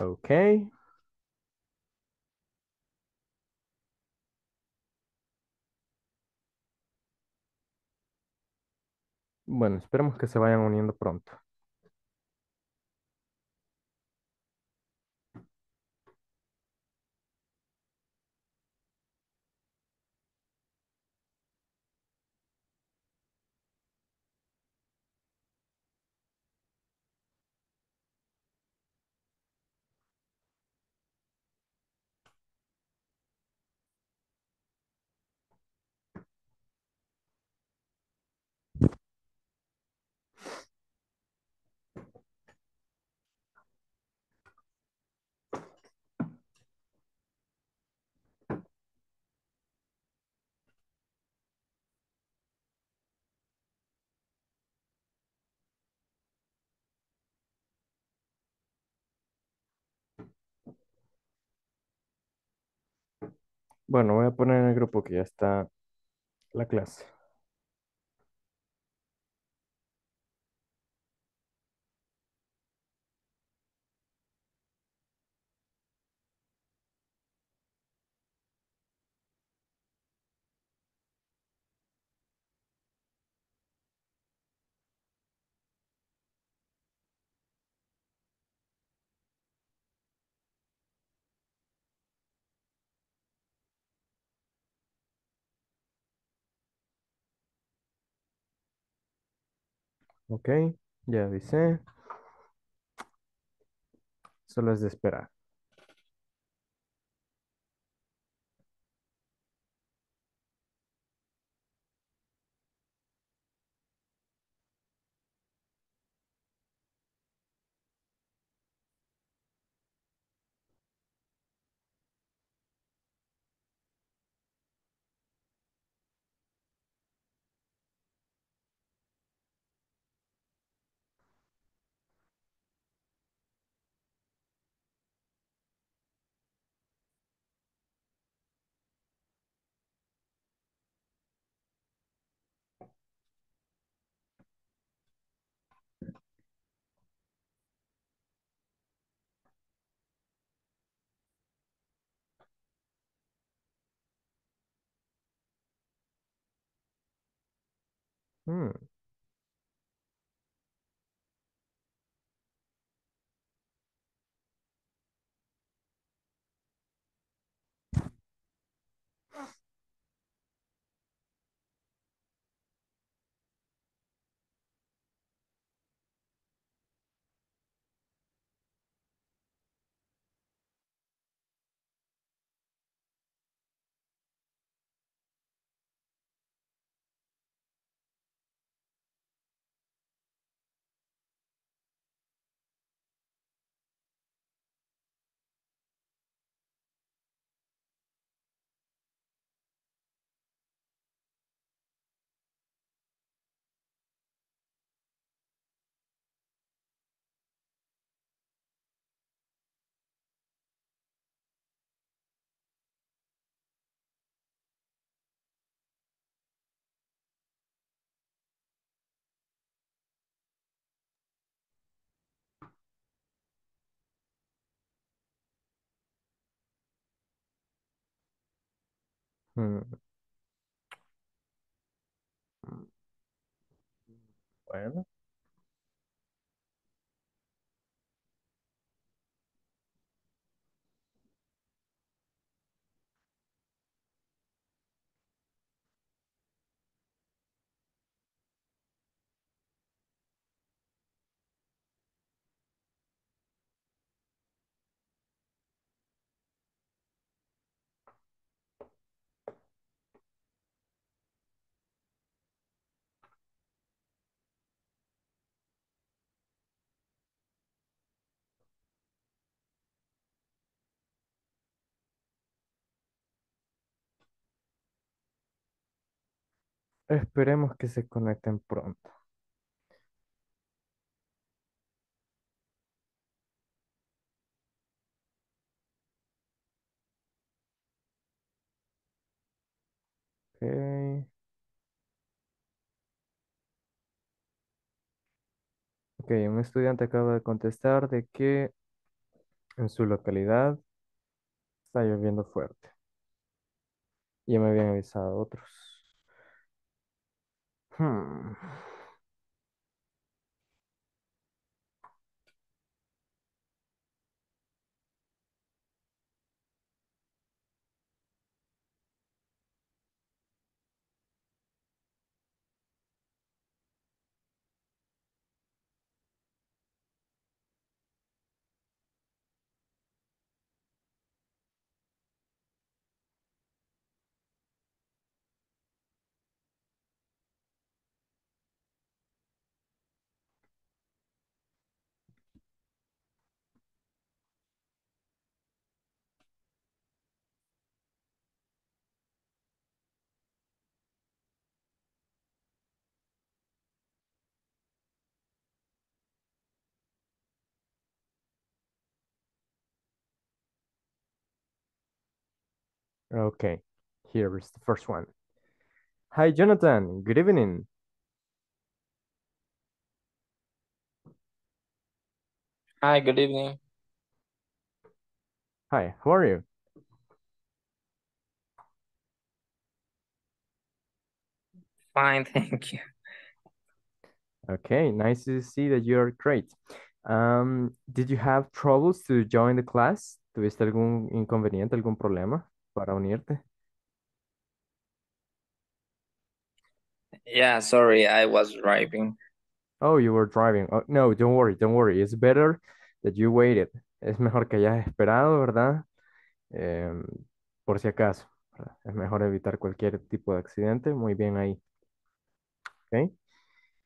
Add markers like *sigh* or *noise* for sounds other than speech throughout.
Okay. Bueno, esperemos que se vayan uniendo pronto. Bueno, voy a poner en el grupo que ya está la clase. Ok, ya dice, Solo es de esperar. うん。हम्म हम्म, ना Esperemos que se conecten pronto. Okay. ok, un estudiante acaba de contestar de que en su localidad está lloviendo fuerte. Ya me habían avisado otros. hum. Okay, here is the first one. Hi, Jonathan. Good evening. Hi, good evening. Hi, how are you? Fine, *laughs* thank you. Okay, nice to see that you're great. Um, did you have troubles to join the class? ¿Tuviste algún inconveniente, algún problema? para unirte. Yeah, sorry, I was driving. Oh, you were driving. Oh, no, don't worry, don't worry. It's better that you waited. Es mejor que hayas esperado, ¿verdad? Em, por si acaso. Es mejor evitar cualquier tipo de accidente. Muy bien ahí. Okay.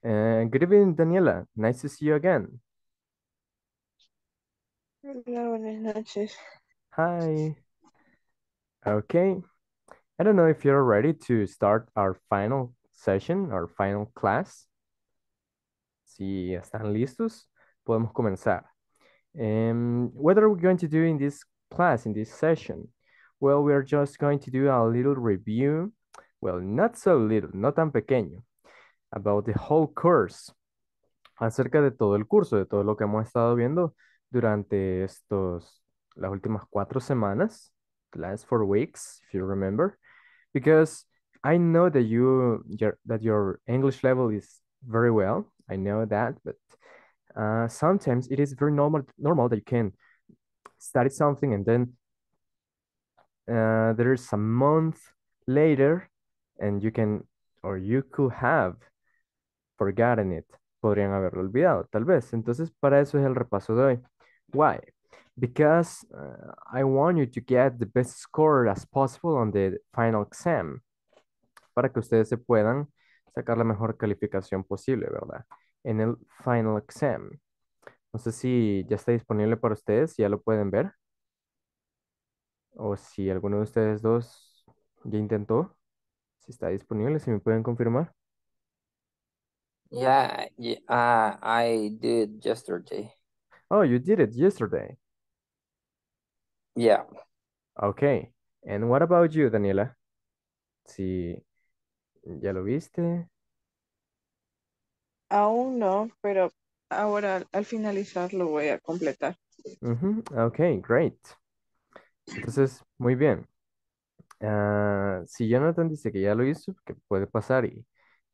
Eh, good evening, Daniela. Nice to see you again. Hola, buenas noches. Hi. Okay. I don't know if you're ready to start our final session, our final class. Si están listos, podemos comenzar. Em, what are we going to do in this class, in this session? Well, we are just going to do a little review. Well, not so little, no tan pequeño. About the whole course. Acerca de todo el curso, de todo lo que hemos estado viendo durante estos, las últimas cuatro semanas. last four weeks, if you remember, because I know that you that your English level is very well. I know that, but uh, sometimes it is very normal normal that you can study something and then uh, there is a month later, and you can or you could have forgotten it. Podrían haberlo olvidado, tal vez. Entonces, para eso es el repaso de hoy. Why? because uh, I want you to get the best score as possible on the final exam para que ustedes se puedan sacar la mejor calificación posible, ¿verdad? En el final exam. No sé si ya está disponible para ustedes, ya lo pueden ver. O si alguno de ustedes dos ya intentó, si está disponible, si me pueden confirmar. Yeah, uh, I did yesterday. Oh, you did it yesterday. Yeah. Okay. And what about you, Daniela? Si ya lo viste. Aún no, pero ahora al finalizar lo voy a completar. Ok, Okay, great. Entonces, muy bien. Ah, si Jonathan dice que ya lo hizo, que puede pasar y,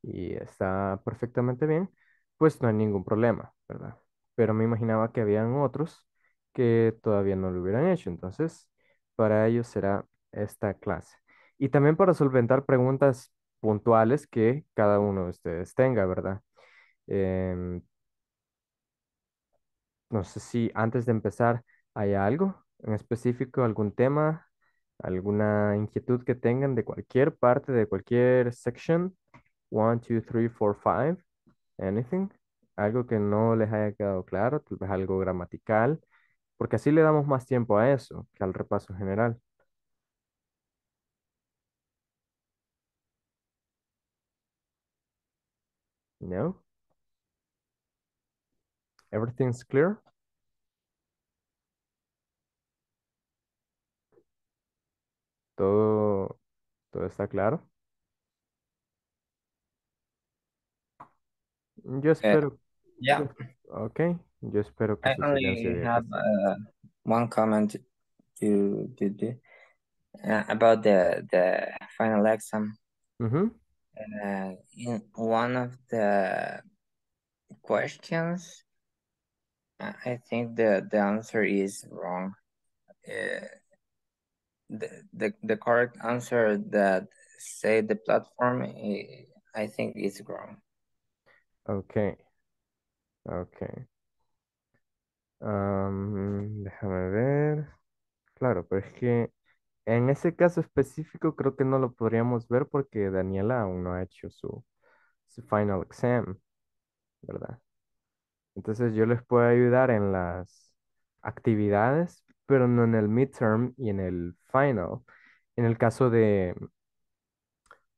y está perfectamente bien, pues no hay ningún problema, ¿verdad? Pero me imaginaba que habían otros que todavía no lo hubieran hecho. Entonces, para ellos será esta clase. Y también para solventar preguntas puntuales que cada uno de ustedes tenga, ¿verdad? Em, no sé si antes de empezar hay algo en específico, algún tema, alguna inquietud que tengan de cualquier parte, de cualquier sección. One, two, three, four, five. Anything. Algo que no les haya quedado claro, tal vez algo gramatical, porque así le damos más tiempo a eso que al repaso general. No? Everything's clear? ¿Todo, todo está claro? Yo eh, espero. ya. Yo espero que I only have uh, one comment to, to do uh, about the the final exam. Mm -hmm. uh, in one of the questions, I think the the answer is wrong. Uh, the, the the correct answer that say the platform, eh, I think is wrong. Okay. Okay. déjame ver. Claro, pero es que en ese caso específico creo que no lo podríamos ver porque Daniela aún no ha hecho su, su final exam, ¿verdad? Entonces yo les puedo ayudar en las actividades, pero no en el midterm y en el final. En el caso de,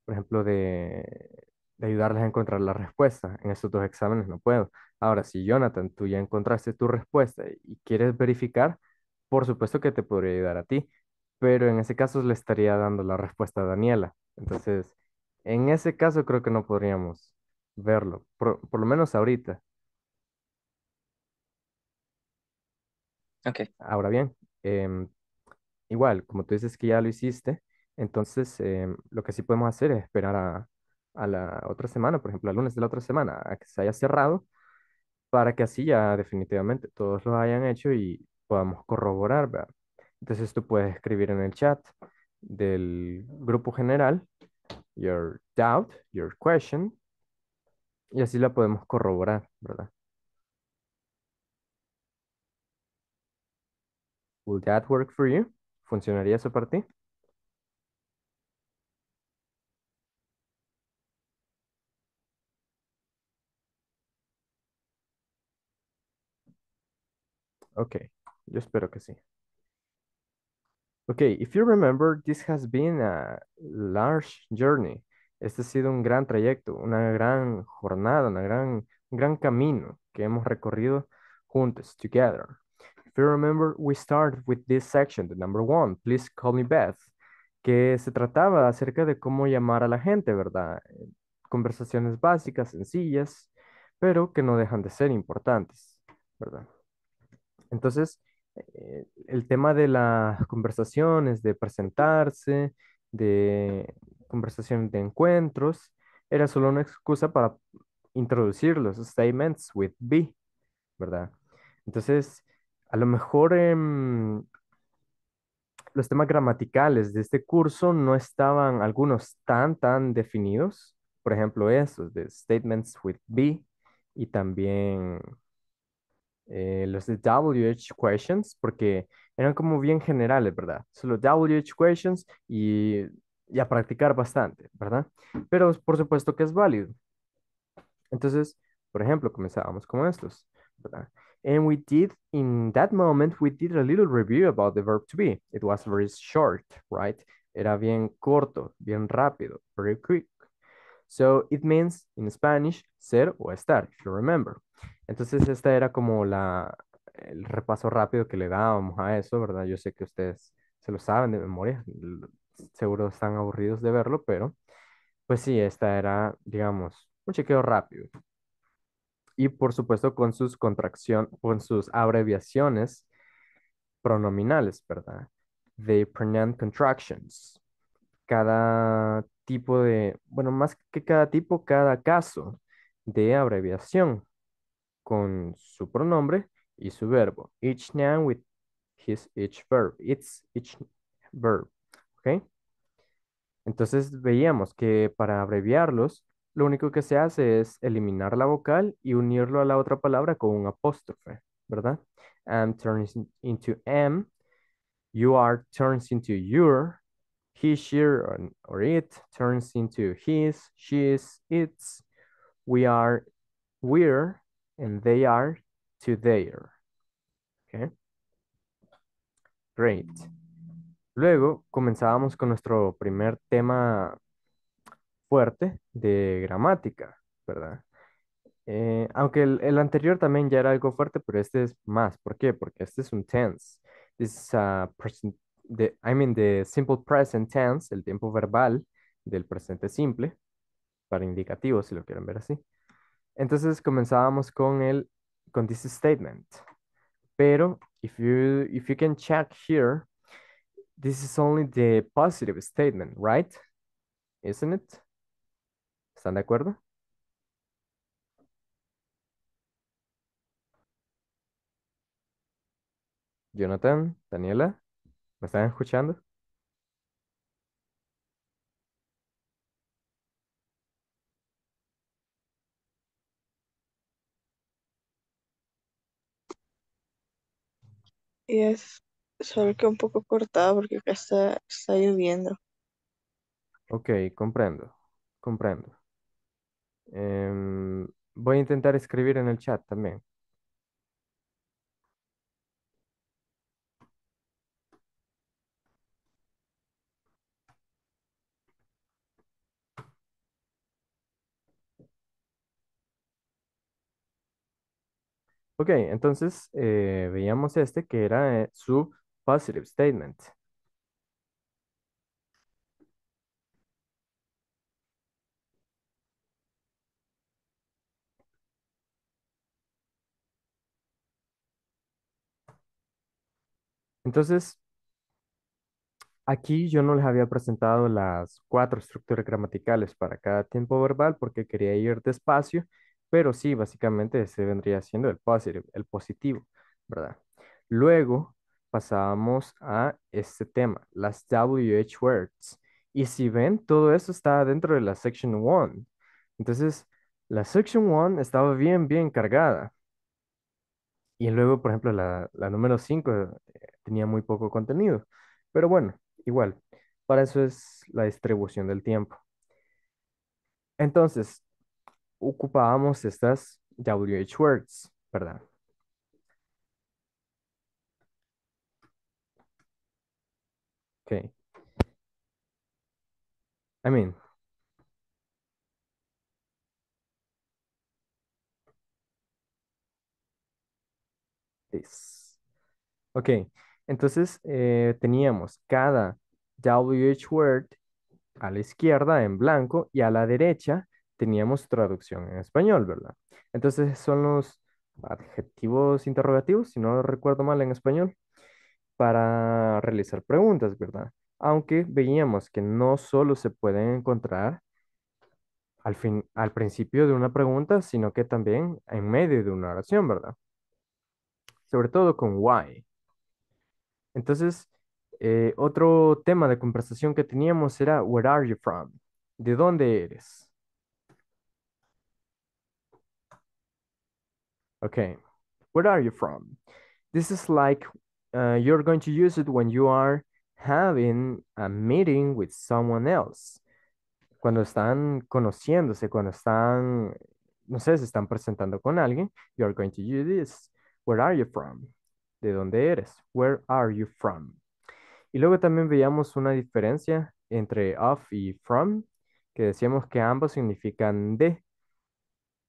por ejemplo, de ayudarles a encontrar la respuesta. En estos dos exámenes no puedo. Ahora, si Jonathan, tú ya encontraste tu respuesta y quieres verificar, por supuesto que te podría ayudar a ti, pero en ese caso le estaría dando la respuesta a Daniela. Entonces, en ese caso creo que no podríamos verlo, por, lo menos ahorita. Ok. Ahora bien, em, igual, como tú dices que ya lo hiciste, entonces em, lo que sí podemos hacer es esperar a, a la otra semana, por ejemplo, el lunes de la otra semana, a que se haya cerrado, para que así ya definitivamente todos lo hayan hecho y podamos corroborar, ¿verdad? Entonces tú puedes escribir en el chat del grupo general your doubt, your question, y así la podemos corroborar, ¿verdad? Will that work for you? ¿Funcionaría eso para ti? Okay, yo espero que sí. Okay, if you remember, this has been a large journey. Este ha sido un gran trayecto, una gran jornada, una gran, un gran camino que hemos recorrido juntos, together. If you remember, we started with this section, the number one, please call me Beth, que se trataba acerca de cómo llamar a la gente, ¿verdad? Conversaciones básicas, sencillas, pero que no dejan de ser importantes, ¿verdad? Entonces, eh, el tema de las conversaciones, de presentarse, de conversaciones de encuentros, era solo una excusa para introducir los statements with be, ¿verdad? Entonces, a lo mejor em, los temas gramaticales de este curso no estaban algunos tan, tan definidos. Por ejemplo, esos de statements with be y también eh, los de WH Questions, porque eran como bien generales, ¿verdad? Solo WH Questions y, y a practicar bastante, ¿verdad? Pero por supuesto que es válido. Entonces, por ejemplo, comenzábamos con estos, ¿verdad? And we did, in that moment, we did a little review about the verb to be. It was very short, right? Era bien corto, bien rápido, very quick. So it means, in Spanish, ser o estar, if you remember. Entonces, esta era como el repaso rápido que le dábamos a eso, ¿verdad? Yo sé que ustedes se lo saben de memoria, seguro están aburridos de verlo, pero pues sí, esta era, digamos, un chequeo rápido. Y por supuesto con sus contracciones, con sus abreviaciones pronominales, ¿verdad? De pronoun contractions. Cada tipo de, bueno, más que cada tipo, cada caso de abreviación con su pronombre y su verbo. Each noun with his each verb. It's each verb. ¿Ok? Entonces veíamos que para abreviarlos, lo único que se hace es eliminar la vocal y unirlo a la otra palabra con un apóstrofe, ¿verdad? And turns into am, you are turns into your, he, she, or it turns into his, she's, its, we are, we're and they are to there. Okay. Great. Luego comenzábamos con nuestro primer tema fuerte de gramática, ¿verdad? Eh, aunque el, anterior también ya era algo fuerte, pero este es más. ¿Por qué? Porque este es un tense. This is a present, I mean the simple present tense, el tiempo verbal del presente simple, para indicativo, si lo quieren ver así. Entonces comenzábamos con el con this statement. Pero if you if you can check here, this is only the positive statement, right? Isn't it? ¿Están de acuerdo? Jonathan, Daniela, ¿me están escuchando? Y es solo que un poco cortado porque acá está, está lloviendo. Ok, comprendo, comprendo. Em, voy a intentar escribir en el chat también. Ok, entonces eh, veíamos este que era eh, su positive statement. Entonces, aquí yo no les había presentado las cuatro estructuras gramaticales para cada tiempo verbal porque quería ir despacio pero sí, básicamente se vendría siendo el el positivo, ¿verdad? Luego pasamos a este tema, las WH words. Y si ven, todo eso está dentro de la section 1. Entonces, la section 1 estaba bien, bien cargada. Y luego, por ejemplo, la, la número 5 eh, tenía muy poco contenido. Pero bueno, igual, para eso es la distribución del tiempo. Entonces, ocupábamos estas WH words, ¿verdad? Okay. I mean, this. Ok, entonces eh, teníamos cada WH word a la izquierda en blanco y a la derecha teníamos traducción en español, ¿verdad? Entonces son los adjetivos interrogativos, si no recuerdo mal en español, para realizar preguntas, ¿verdad? Aunque veíamos que no solo se pueden encontrar al, fin, al principio de una pregunta, sino que también en medio de una oración, ¿verdad? Sobre todo con why. Entonces, eh, otro tema de conversación que teníamos era, where are you from? ¿De dónde eres? Okay, where are you from? This is like uh, you're going to use it when you are having a meeting with someone else. Cuando están conociéndose, cuando están, no sé, se están presentando con alguien, you're going to use this. Where are you from? ¿De dónde eres? Where are you from? Y luego también veíamos una diferencia entre of y from, que decíamos que ambos significan de,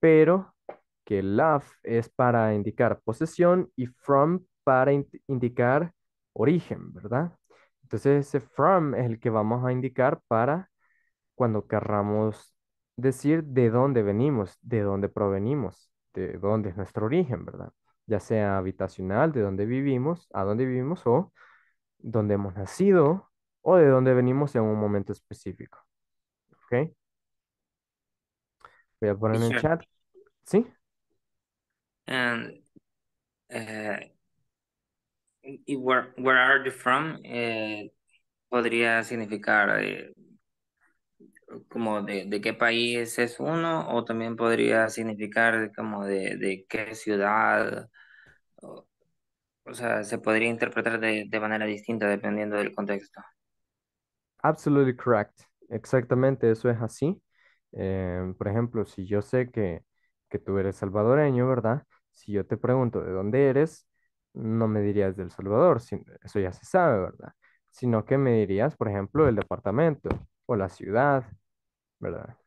pero que love es para indicar posesión y from para indicar origen, ¿verdad? Entonces ese from es el que vamos a indicar para cuando querramos decir de dónde venimos, de dónde provenimos, de dónde es nuestro origen, ¿verdad? Ya sea habitacional, de dónde vivimos, a dónde vivimos o dónde hemos nacido o de dónde venimos en un momento específico. ¿Ok? Voy a poner en el chat. ¿Sí? And eh, where, are you from? Eh, podría significar eh, como de, qué país es uno o también podría significar como de, qué ciudad. O, sea, se podría interpretar de, manera distinta dependiendo del contexto. Absolutely correct. Exactamente, eso es así. por ejemplo, si yo sé que, que tú eres salvadoreño, ¿verdad? Si yo te pregunto de dónde eres, no me dirías del Salvador, eso ya se sabe, ¿verdad? Sino que me dirías, por ejemplo, el departamento o la ciudad, ¿verdad?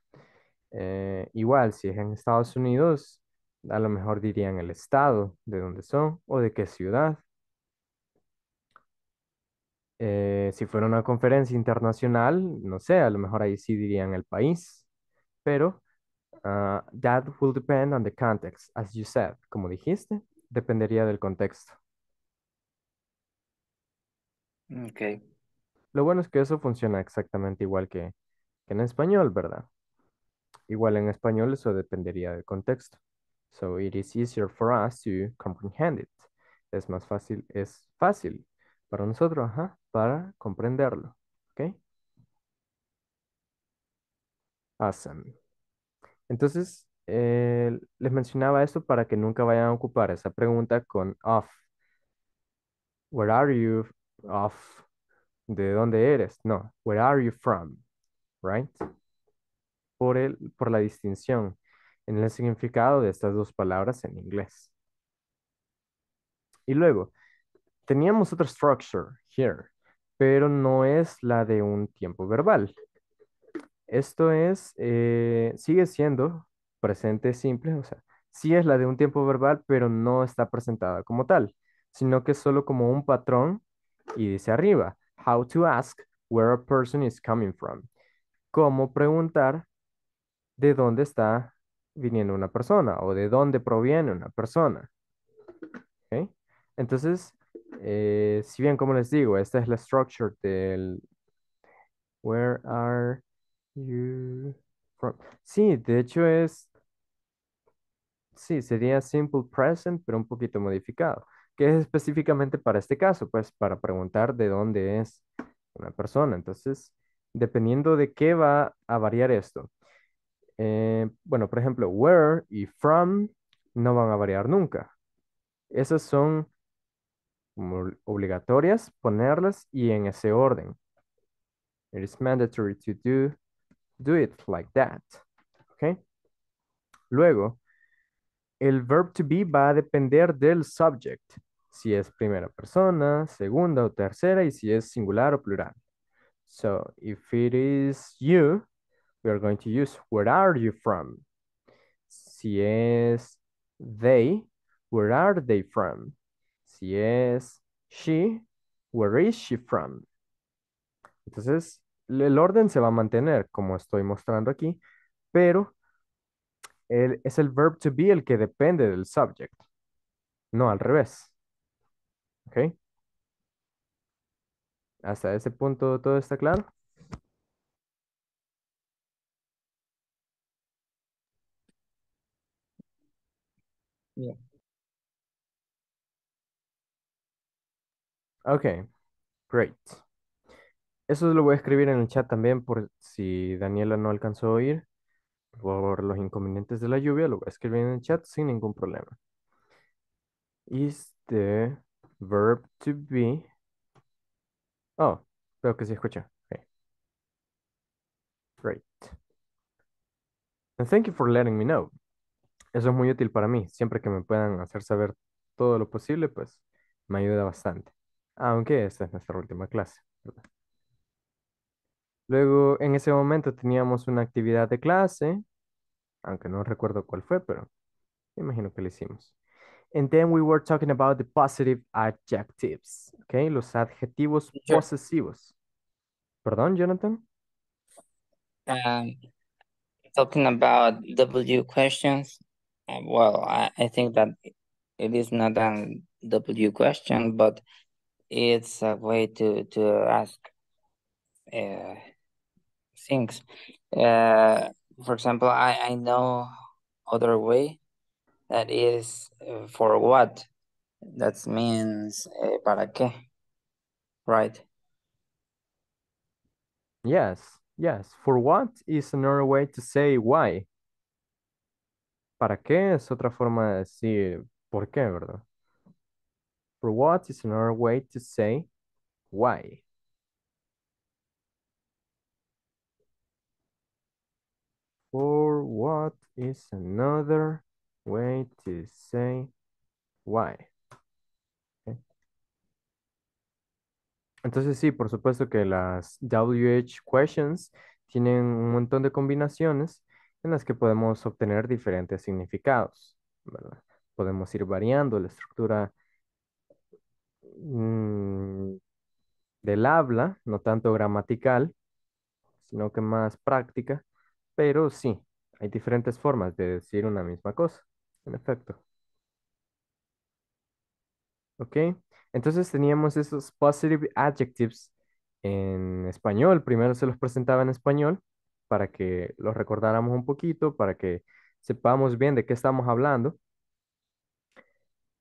Eh, igual, si es en Estados Unidos, a lo mejor dirían el estado de dónde son o de qué ciudad. Eh, si fuera una conferencia internacional, no sé, a lo mejor ahí sí dirían el país, pero Ah, that will depend on the context, as you said, como dijiste, dependería del contexto. Ok. Lo bueno es que eso funciona exactamente igual que, en español, ¿verdad? Igual en español eso dependería del contexto. So it is easier for us to comprehend it. Es más fácil, es fácil para nosotros, ajá, para comprenderlo. ¿Ok? Awesome. Entonces, eh, les mencionaba esto para que nunca vayan a ocupar esa pregunta con off. Where are you off? ¿De dónde eres? No, where are you from? Right? Por, por la distinción en el significado de estas dos palabras en inglés. Y luego, teníamos otra structure here, pero no es la de un tiempo verbal. Esto es, eh, sigue siendo presente simple, o sea, sí es la de un tiempo verbal, pero no está presentada como tal, sino que es solo como un patrón y dice arriba, how to ask where a person is coming from. Cómo preguntar de dónde está viniendo una persona o de dónde proviene una persona. Entonces, eh, si bien como les digo, esta es la structure del where are Sí, de hecho es, sí, sería simple present, pero un poquito modificado, que es específicamente para este caso, pues para preguntar de dónde es una persona. Entonces, dependiendo de qué va a variar esto. Eh, bueno, por ejemplo, where y from no van a variar nunca. Esas son obligatorias ponerlas y en ese orden. It is mandatory to do Do it like that. okay. Luego, el verb to be va a depender del subject. Si es primera persona, segunda o tercera y si es singular o plural. So, if it is you, we are going to use where are you from? Si es they, where are they from? Si es she, where is she from? Entonces, el orden se va a mantener, como estoy mostrando aquí, pero es el verb to be el que depende del subject. No, al revés. ¿Ok? Hasta ese punto todo está claro. Ok, great. Eso lo voy a escribir en el chat también por si Daniela no alcanzó a oír. Por los inconvenientes de la lluvia, lo voy a escribir en el chat sin ningún problema. Is the verb to be? Oh, creo que se escucha. Great. And thank you for letting me know. Eso es muy útil para mí. Siempre que me puedan hacer saber todo lo posible, pues me ayuda bastante. Aunque esta es nuestra última clase. ¿verdad? Luego, en ese momento teníamos una actividad de clase, aunque no recuerdo cuál fue, pero imagino que la hicimos. And then we were talking about the positive adjectives, okay? Los adjetivos posesivos. Perdón, Jonathan. Um, talking about W questions. Uh, well, I, I think that it is not a W question, but it's a way to, to ask uh, things. Uh, for example, I, I know other way that is uh, for what? That means eh, para qué, right? Yes, yes. For what is another way to say why. Para qué es otra forma de decir por qué, ¿verdad? For what is another way to say why. For what is another way to say why? Entonces sí, por supuesto que las WH questions tienen un montón de combinaciones en las que podemos obtener diferentes significados. Podemos ir variando la estructura mm, del habla, no tanto gramatical, sino que más práctica, pero sí, hay diferentes formas de decir una misma cosa, en efecto. ¿Ok? Entonces teníamos esos positive adjectives en español. Primero se los presentaba en español para que los recordáramos un poquito, para que sepamos bien de qué estamos hablando.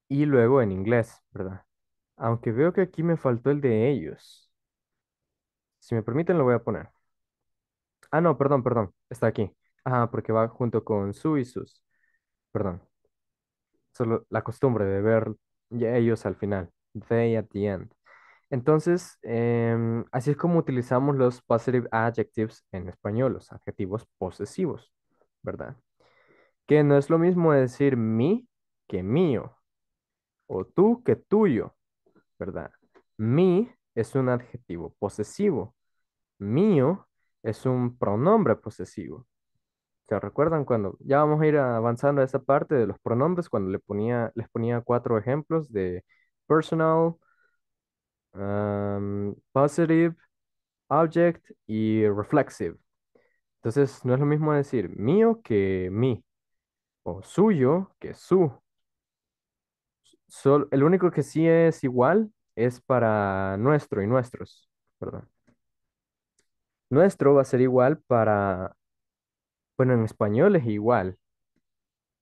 Y luego en inglés, ¿verdad? Aunque veo que aquí me faltó el de ellos. Si me permiten, lo voy a poner. Ah, no, perdón, perdón. Está aquí. Ah, porque va junto con su y sus. Perdón. Solo la costumbre de ver ellos al final. They at the end. Entonces, em, así es como utilizamos los positive adjectives en español, los adjetivos posesivos, ¿verdad? Que no es lo mismo decir mi que mío, o tú que tuyo, ¿verdad? Mi es un adjetivo posesivo, mío es un pronombre posesivo. ¿Se recuerdan cuando? Ya vamos a ir avanzando a esa parte de los pronombres cuando le ponía, les ponía cuatro ejemplos de personal, positive, object y reflexive. Entonces, no es lo mismo decir mío que mí. o suyo que su. el único que sí es igual es para nuestro y nuestros, ¿Verdad? Nuestro va a ser igual para, bueno, en español es igual,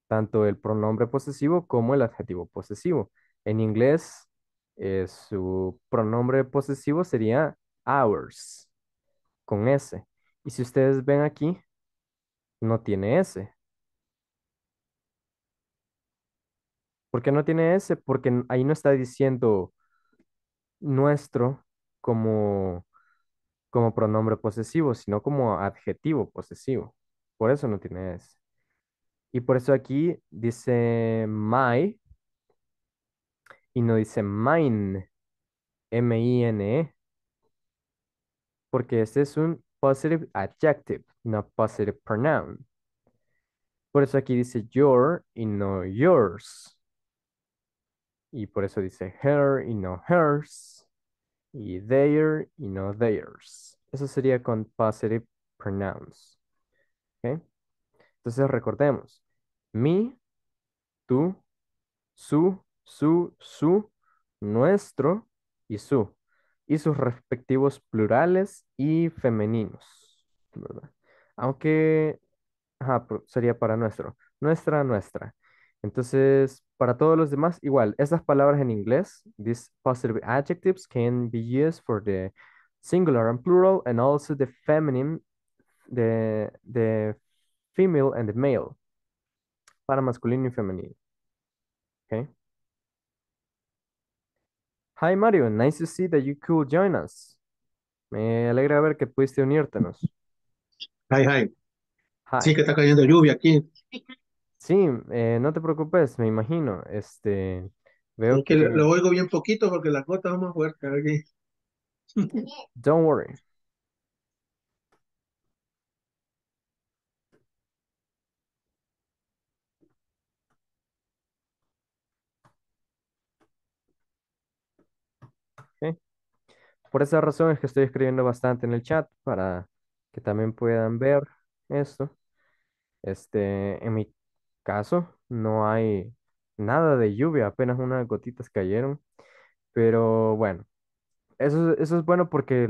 tanto el pronombre posesivo como el adjetivo posesivo. En inglés, eh, su pronombre posesivo sería ours, con S. Y si ustedes ven aquí, no tiene S. ¿Por qué no tiene S? Porque ahí no está diciendo nuestro como como pronombre posesivo, sino como adjetivo posesivo. Por eso no tiene S. Y por eso aquí dice my y no dice mine, M-I-N-E, porque este es un positive adjective, no positive pronoun. Por eso aquí dice your y no yours. Y por eso dice her y no hers y their y no theirs. Eso sería con positive pronouns. ¿Okay? Entonces recordemos, mi, tú, su, su, su, nuestro y su. Y sus respectivos plurales y femeninos. Aunque sería para nuestro. Nuestra, nuestra. Entonces, para todos los demás, igual, esas palabras en inglés, these positive adjectives can be used for the singular and plural and also the feminine, the, female and the male. Para masculino y femenino. Okay. Hi Mario, nice to see that you could join us. Me alegra ver que pudiste unirte. Hi, hi. Sí, que está cayendo lluvia aquí. *laughs* Sí, eh, no te preocupes, me imagino. Este, veo que... Lo, oigo bien poquito porque la gotas son más fuerte aquí. *laughs* Don't worry. Por esa razón es que estoy escribiendo bastante en el chat para que también puedan ver esto. Este, en mi caso, no hay nada de lluvia, apenas unas gotitas cayeron, pero bueno, eso, eso es bueno porque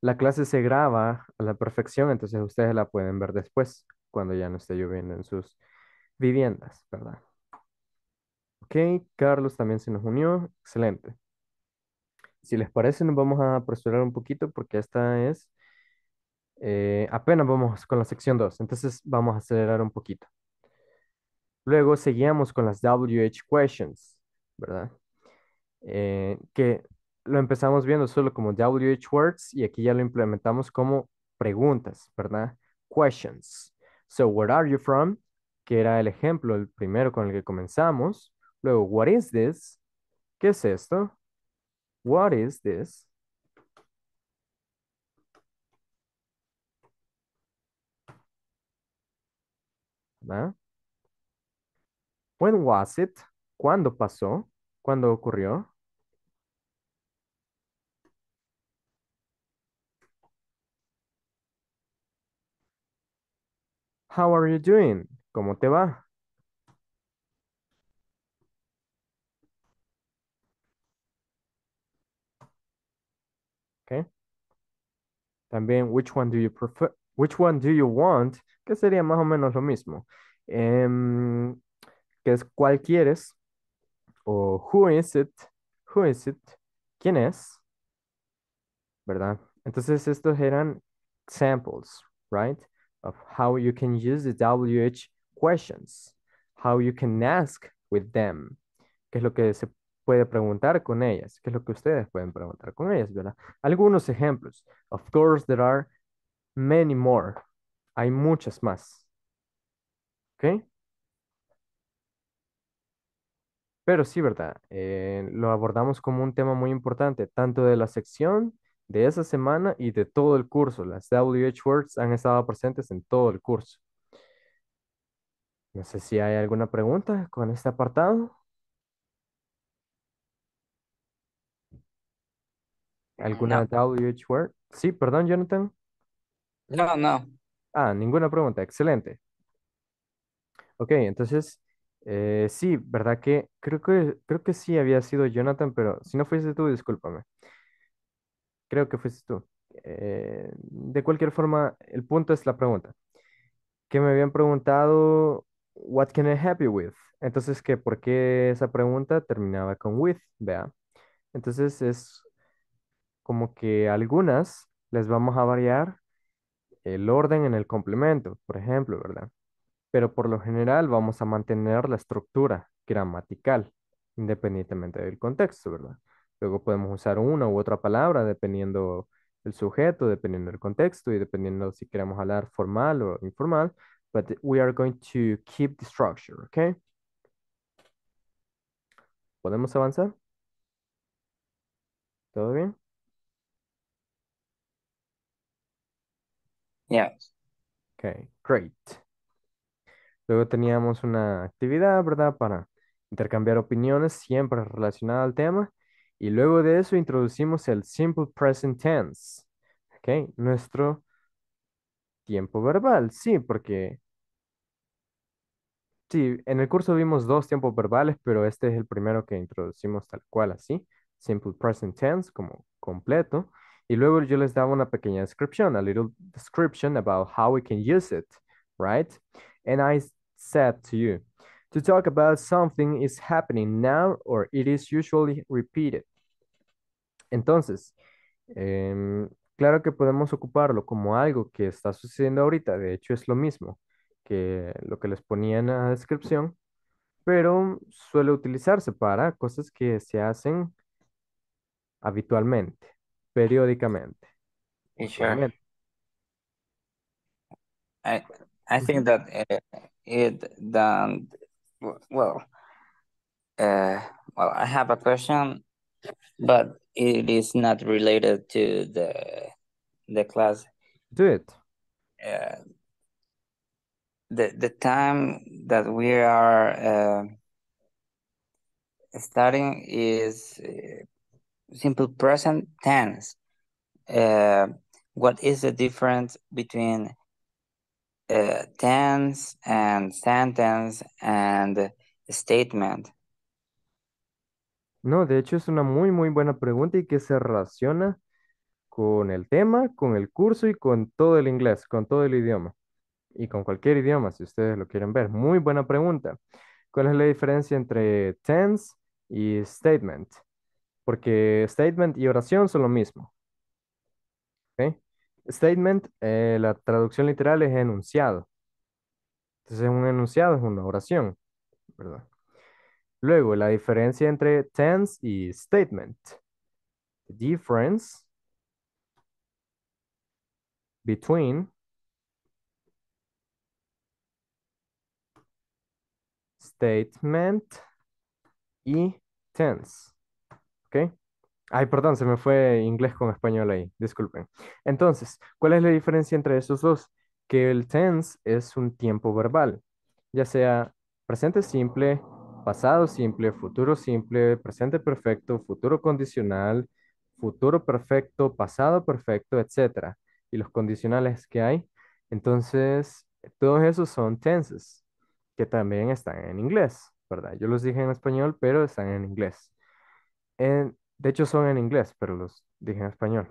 la clase se graba a la perfección, entonces ustedes la pueden ver después, cuando ya no esté lloviendo en sus viviendas, ¿verdad? Ok, Carlos también se nos unió, excelente. Si les parece, nos vamos a apresurar un poquito porque esta es, eh, apenas vamos con la sección 2, entonces vamos a acelerar un poquito. Luego seguíamos con las WH questions, ¿verdad? Eh, que lo empezamos viendo solo como WH words y aquí ya lo implementamos como preguntas, ¿verdad? Questions. So, where are you from? Que era el ejemplo, el primero con el que comenzamos. Luego, what is this? ¿Qué es esto? What is this? ¿Verdad? When was it? ¿Cuándo pasó? ¿Cuándo ocurrió? How are you doing? ¿Cómo te va? Okay. También, which one do you prefer? Which one do you want? Que sería más o menos lo mismo. Em, que es ¿cuál quieres? O who is it? Who is it? ¿Quién es? ¿Verdad? Entonces estos eran samples, right? Of how you can use the WH questions, how you can ask with them, qué es lo que se puede preguntar con ellas, qué es lo que ustedes pueden preguntar con ellas, ¿verdad? Algunos ejemplos. Of course, there are many more. Hay muchas más. ¿Ok? Pero sí, ¿verdad? Eh, lo abordamos como un tema muy importante, tanto de la sección de esa semana y de todo el curso. Las WH Words han estado presentes en todo el curso. No sé si hay alguna pregunta con este apartado. ¿Alguna WH Word? Sí, perdón, Jonathan. No, no. Ah, ninguna pregunta. Excelente. Ok, entonces eh, sí, ¿verdad que? Creo que creo que sí había sido Jonathan, pero si no fuiste tú, discúlpame. Creo que fuiste tú. Eh, de cualquier forma, el punto es la pregunta. Que me habían preguntado, what can I con with? Entonces, que por qué esa pregunta terminaba con with, vea. Entonces es como que algunas les vamos a variar el orden en el complemento, por ejemplo, ¿verdad? pero por lo general vamos a mantener la estructura gramatical, independientemente del contexto, ¿verdad? Luego podemos usar una u otra palabra dependiendo del sujeto, dependiendo del contexto y dependiendo si queremos hablar formal o informal, but we are going to keep the structure, ¿Podemos avanzar? ¿Todo bien? Yes. Okay, great. Luego teníamos una actividad, ¿verdad? Para intercambiar opiniones siempre relacionada al tema. Y luego de eso introducimos el simple present tense. ¿Ok? Nuestro tiempo verbal. Sí, porque... Sí, en el curso vimos dos tiempos verbales, pero este es el primero que introducimos tal cual así. Simple present tense como completo. Y luego yo les daba una pequeña descripción, a little description about how we can use it, right? And I to talk about something is happening now or it is usually repeated. Entonces, em, claro que podemos ocuparlo como algo que está sucediendo ahorita. De hecho, es lo mismo que lo que les ponía en la descripción, pero suele utilizarse para cosas que se hacen habitualmente, periódicamente. I, think that eh, it than well uh, well i have a question but it is not related to the the class do it uh, the the time that we are uh, studying is uh, simple present tense uh, what is the difference between Eh, tense and sentence and statement? No, de hecho es una muy, muy buena pregunta y que se relaciona con el tema, con el curso y con todo el inglés, con todo el idioma. Y con cualquier idioma, si ustedes lo quieren ver. Muy buena pregunta. ¿Cuál es la diferencia entre tense y statement? Porque statement y oración son lo mismo. ¿Okay? Statement, eh, la traducción literal es enunciado. Entonces un enunciado es una oración, ¿verdad? Luego, la diferencia entre tense y statement. difference between statement y tense. ¿Ok? Ay, perdón, se me fue inglés con español ahí, disculpen. Entonces, ¿cuál es la diferencia entre esos dos? Que el tense es un tiempo verbal, ya sea presente simple, pasado simple, futuro simple, presente perfecto, futuro condicional, futuro perfecto, pasado perfecto, etc. Y los condicionales que hay. Entonces, todos esos son tenses, que también están en inglés, ¿verdad? Yo los dije en español, pero están en inglés. En, de hecho son en inglés, pero los dije en español.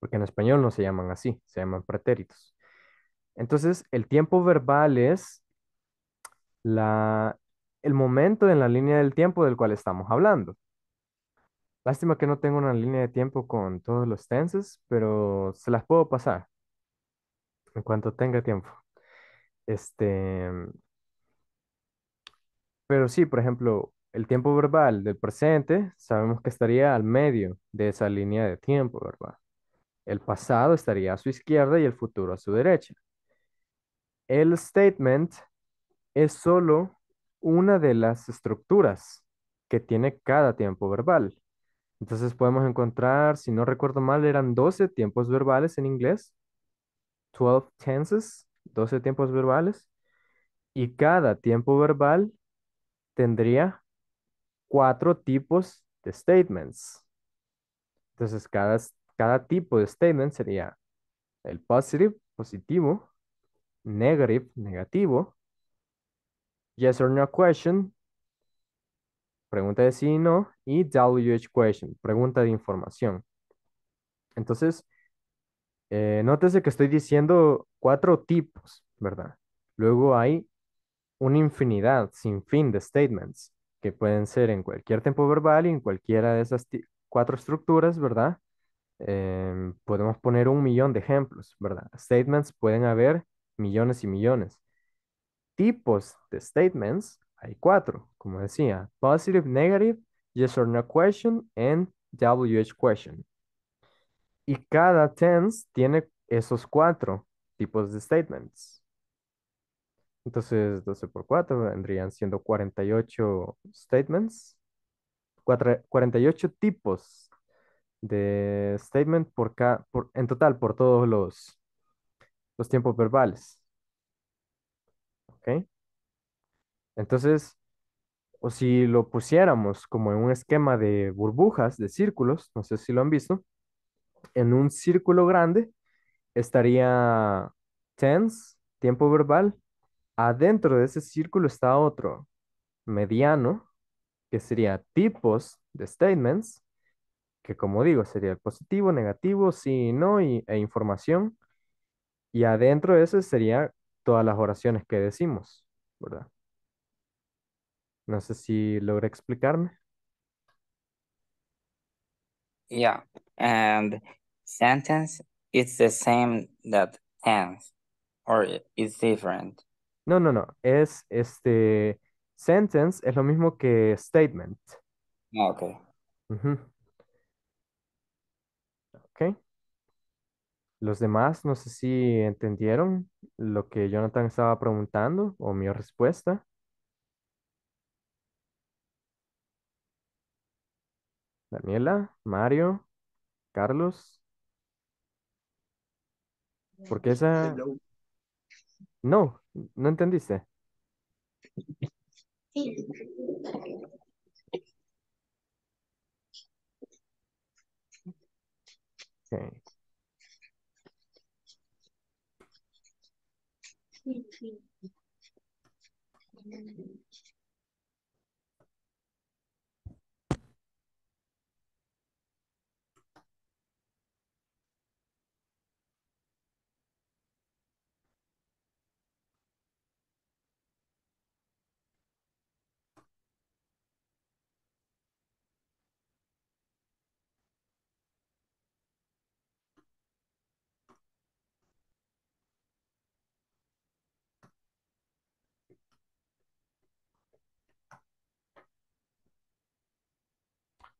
Porque en español no se llaman así, se llaman pretéritos. Entonces, el tiempo verbal es el momento en la línea del tiempo del cual estamos hablando. Lástima que no tengo una línea de tiempo con todos los tenses, pero se las puedo pasar en cuanto tenga tiempo. Este, pero sí, por ejemplo, el tiempo verbal del presente sabemos que estaría al medio de esa línea de tiempo, verbal. El pasado estaría a su izquierda y el futuro a su derecha. El statement es solo una de las estructuras que tiene cada tiempo verbal. Entonces podemos encontrar, si no recuerdo mal, eran 12 tiempos verbales en inglés, 12 tenses, 12 tiempos verbales, y cada tiempo verbal tendría cuatro tipos de statements. Entonces, cada, cada tipo de statement sería el positive, positivo, negative, negativo, yes or no question, pregunta de sí y no, y WH question, pregunta de información. Entonces, eh, nótese que estoy diciendo cuatro tipos, ¿verdad? Luego hay una infinidad sin fin de statements que pueden ser en cualquier tiempo verbal y en cualquiera de esas cuatro estructuras, ¿verdad? Em, podemos poner un millón de ejemplos, ¿verdad? Statements pueden haber millones y millones. Tipos de statements hay cuatro, como decía, positive, negative, yes or no question, and WH question. Y cada tense tiene esos cuatro tipos de statements. Entonces, 12 por 4 vendrían siendo 48 statements, 4, 48 tipos de statement por en total por todos los, los tiempos verbales. ¿Ok? Entonces, o si lo pusiéramos como en un esquema de burbujas, de círculos, no sé si lo han visto, en un círculo grande estaría tense, tiempo verbal, Adentro de ese círculo está otro mediano, que sería tipos de statements, que como digo, sería el positivo, negativo, sí, no y, e información. Y adentro de ese sería todas las oraciones que decimos, ¿verdad? No sé si logré explicarme. Yeah, and sentence is the same that tense, or it's different. No, no, no. Es este. Sentence es lo mismo que statement. Ah, ok. Ok. Los demás, no sé si entendieron lo que Jonathan estaba preguntando o mi respuesta. Daniela, Mario, Carlos. Porque esa. No, ¿No entendiste? Sí. Okay. Sí, sí.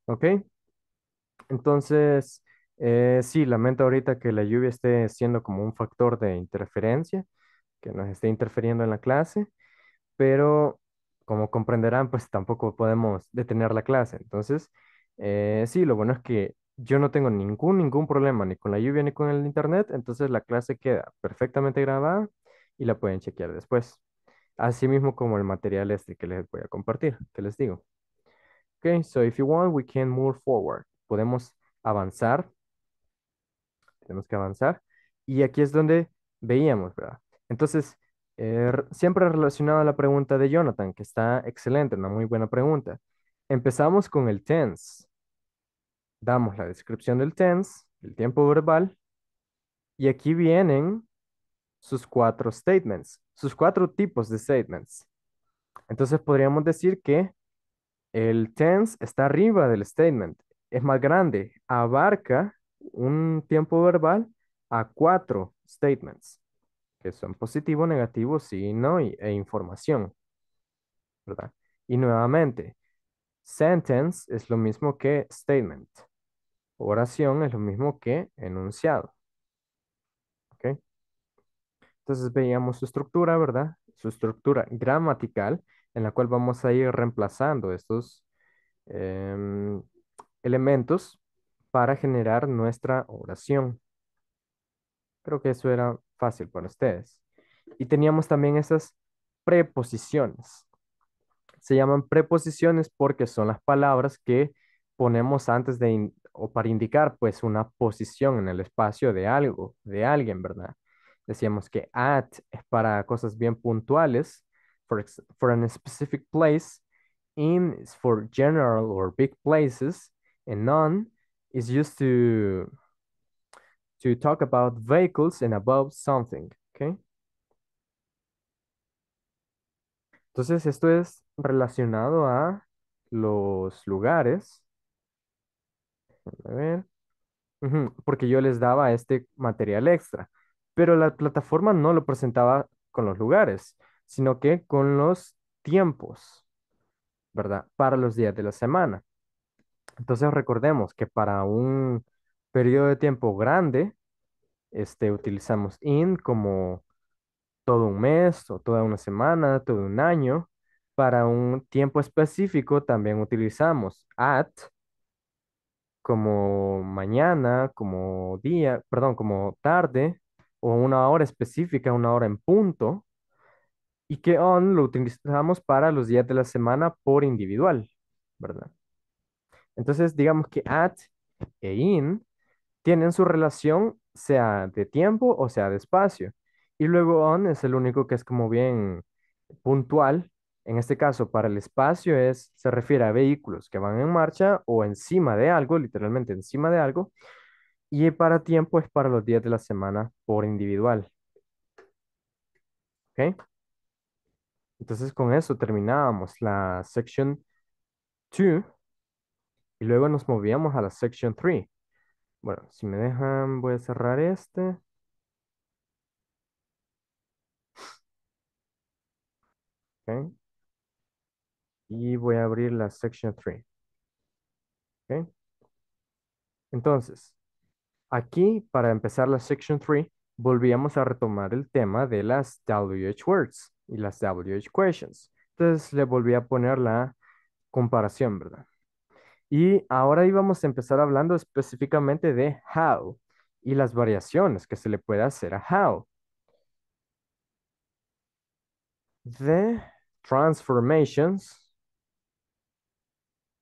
¿ok? Entonces, eh, sí, lamento ahorita que la lluvia esté siendo como un factor de interferencia, que nos esté interfiriendo en la clase, pero como comprenderán, pues tampoco podemos detener la clase. Entonces, eh, sí, lo bueno es que yo no tengo ningún, ningún problema ni con la lluvia ni con el internet, entonces la clase queda perfectamente grabada y la pueden chequear después. Así mismo como el material este que les voy a compartir, que les digo. Okay, so if you want, we can move forward. Podemos avanzar. Tenemos que avanzar. Y aquí es donde veíamos, ¿verdad? Entonces, er, siempre relacionado a la pregunta de Jonathan, que está excelente, una muy buena pregunta. Empezamos con el tense. Damos la descripción del tense, el tiempo verbal. Y aquí vienen sus cuatro statements, sus cuatro tipos de statements. Entonces podríamos decir que el tense está arriba del statement, es más grande, abarca un tiempo verbal a cuatro statements, que son positivo, negativo, sí, no y, e información. ¿verdad? Y nuevamente, sentence es lo mismo que statement. Oración es lo mismo que enunciado. ¿Ok? Entonces veíamos su estructura, ¿verdad? Su estructura gramatical en la cual vamos a ir reemplazando estos em, elementos para generar nuestra oración. Creo que eso era fácil para ustedes. Y teníamos también esas preposiciones. Se llaman preposiciones porque son las palabras que ponemos antes de o para indicar pues una posición en el espacio de algo, de alguien, ¿verdad? Decíamos que at es para cosas bien puntuales for, for a specific place. In is for general or big places. And non is used to, to talk about vehicles and above something. Okay. Entonces, esto es relacionado a los lugares. A ver. porque yo les daba este material extra, pero la plataforma no lo presentaba con los lugares sino que con los tiempos, ¿verdad? Para los días de la semana. Entonces recordemos que para un periodo de tiempo grande, este, utilizamos in como todo un mes o toda una semana, todo un año. Para un tiempo específico también utilizamos at como mañana, como día, perdón, como tarde o una hora específica, una hora en punto y que on lo utilizamos para los días de la semana por individual, ¿verdad? Entonces, digamos que at e in tienen su relación sea de tiempo o sea de espacio. Y luego on es el único que es como bien puntual. En este caso, para el espacio es, se refiere a vehículos que van en marcha o encima de algo, literalmente encima de algo. Y para tiempo es para los días de la semana por individual. ¿Ok? Entonces con eso terminábamos la section 2 y luego nos movíamos a la section 3. Bueno, si me dejan, voy a cerrar este. Y voy a abrir la section 3. Entonces, aquí para empezar la section 3, volvíamos a retomar el tema de las WH words y las WH questions. Entonces le volví a poner la comparación, ¿verdad? Y ahora íbamos a empezar hablando específicamente de how y las variaciones que se le puede hacer a how. The transformations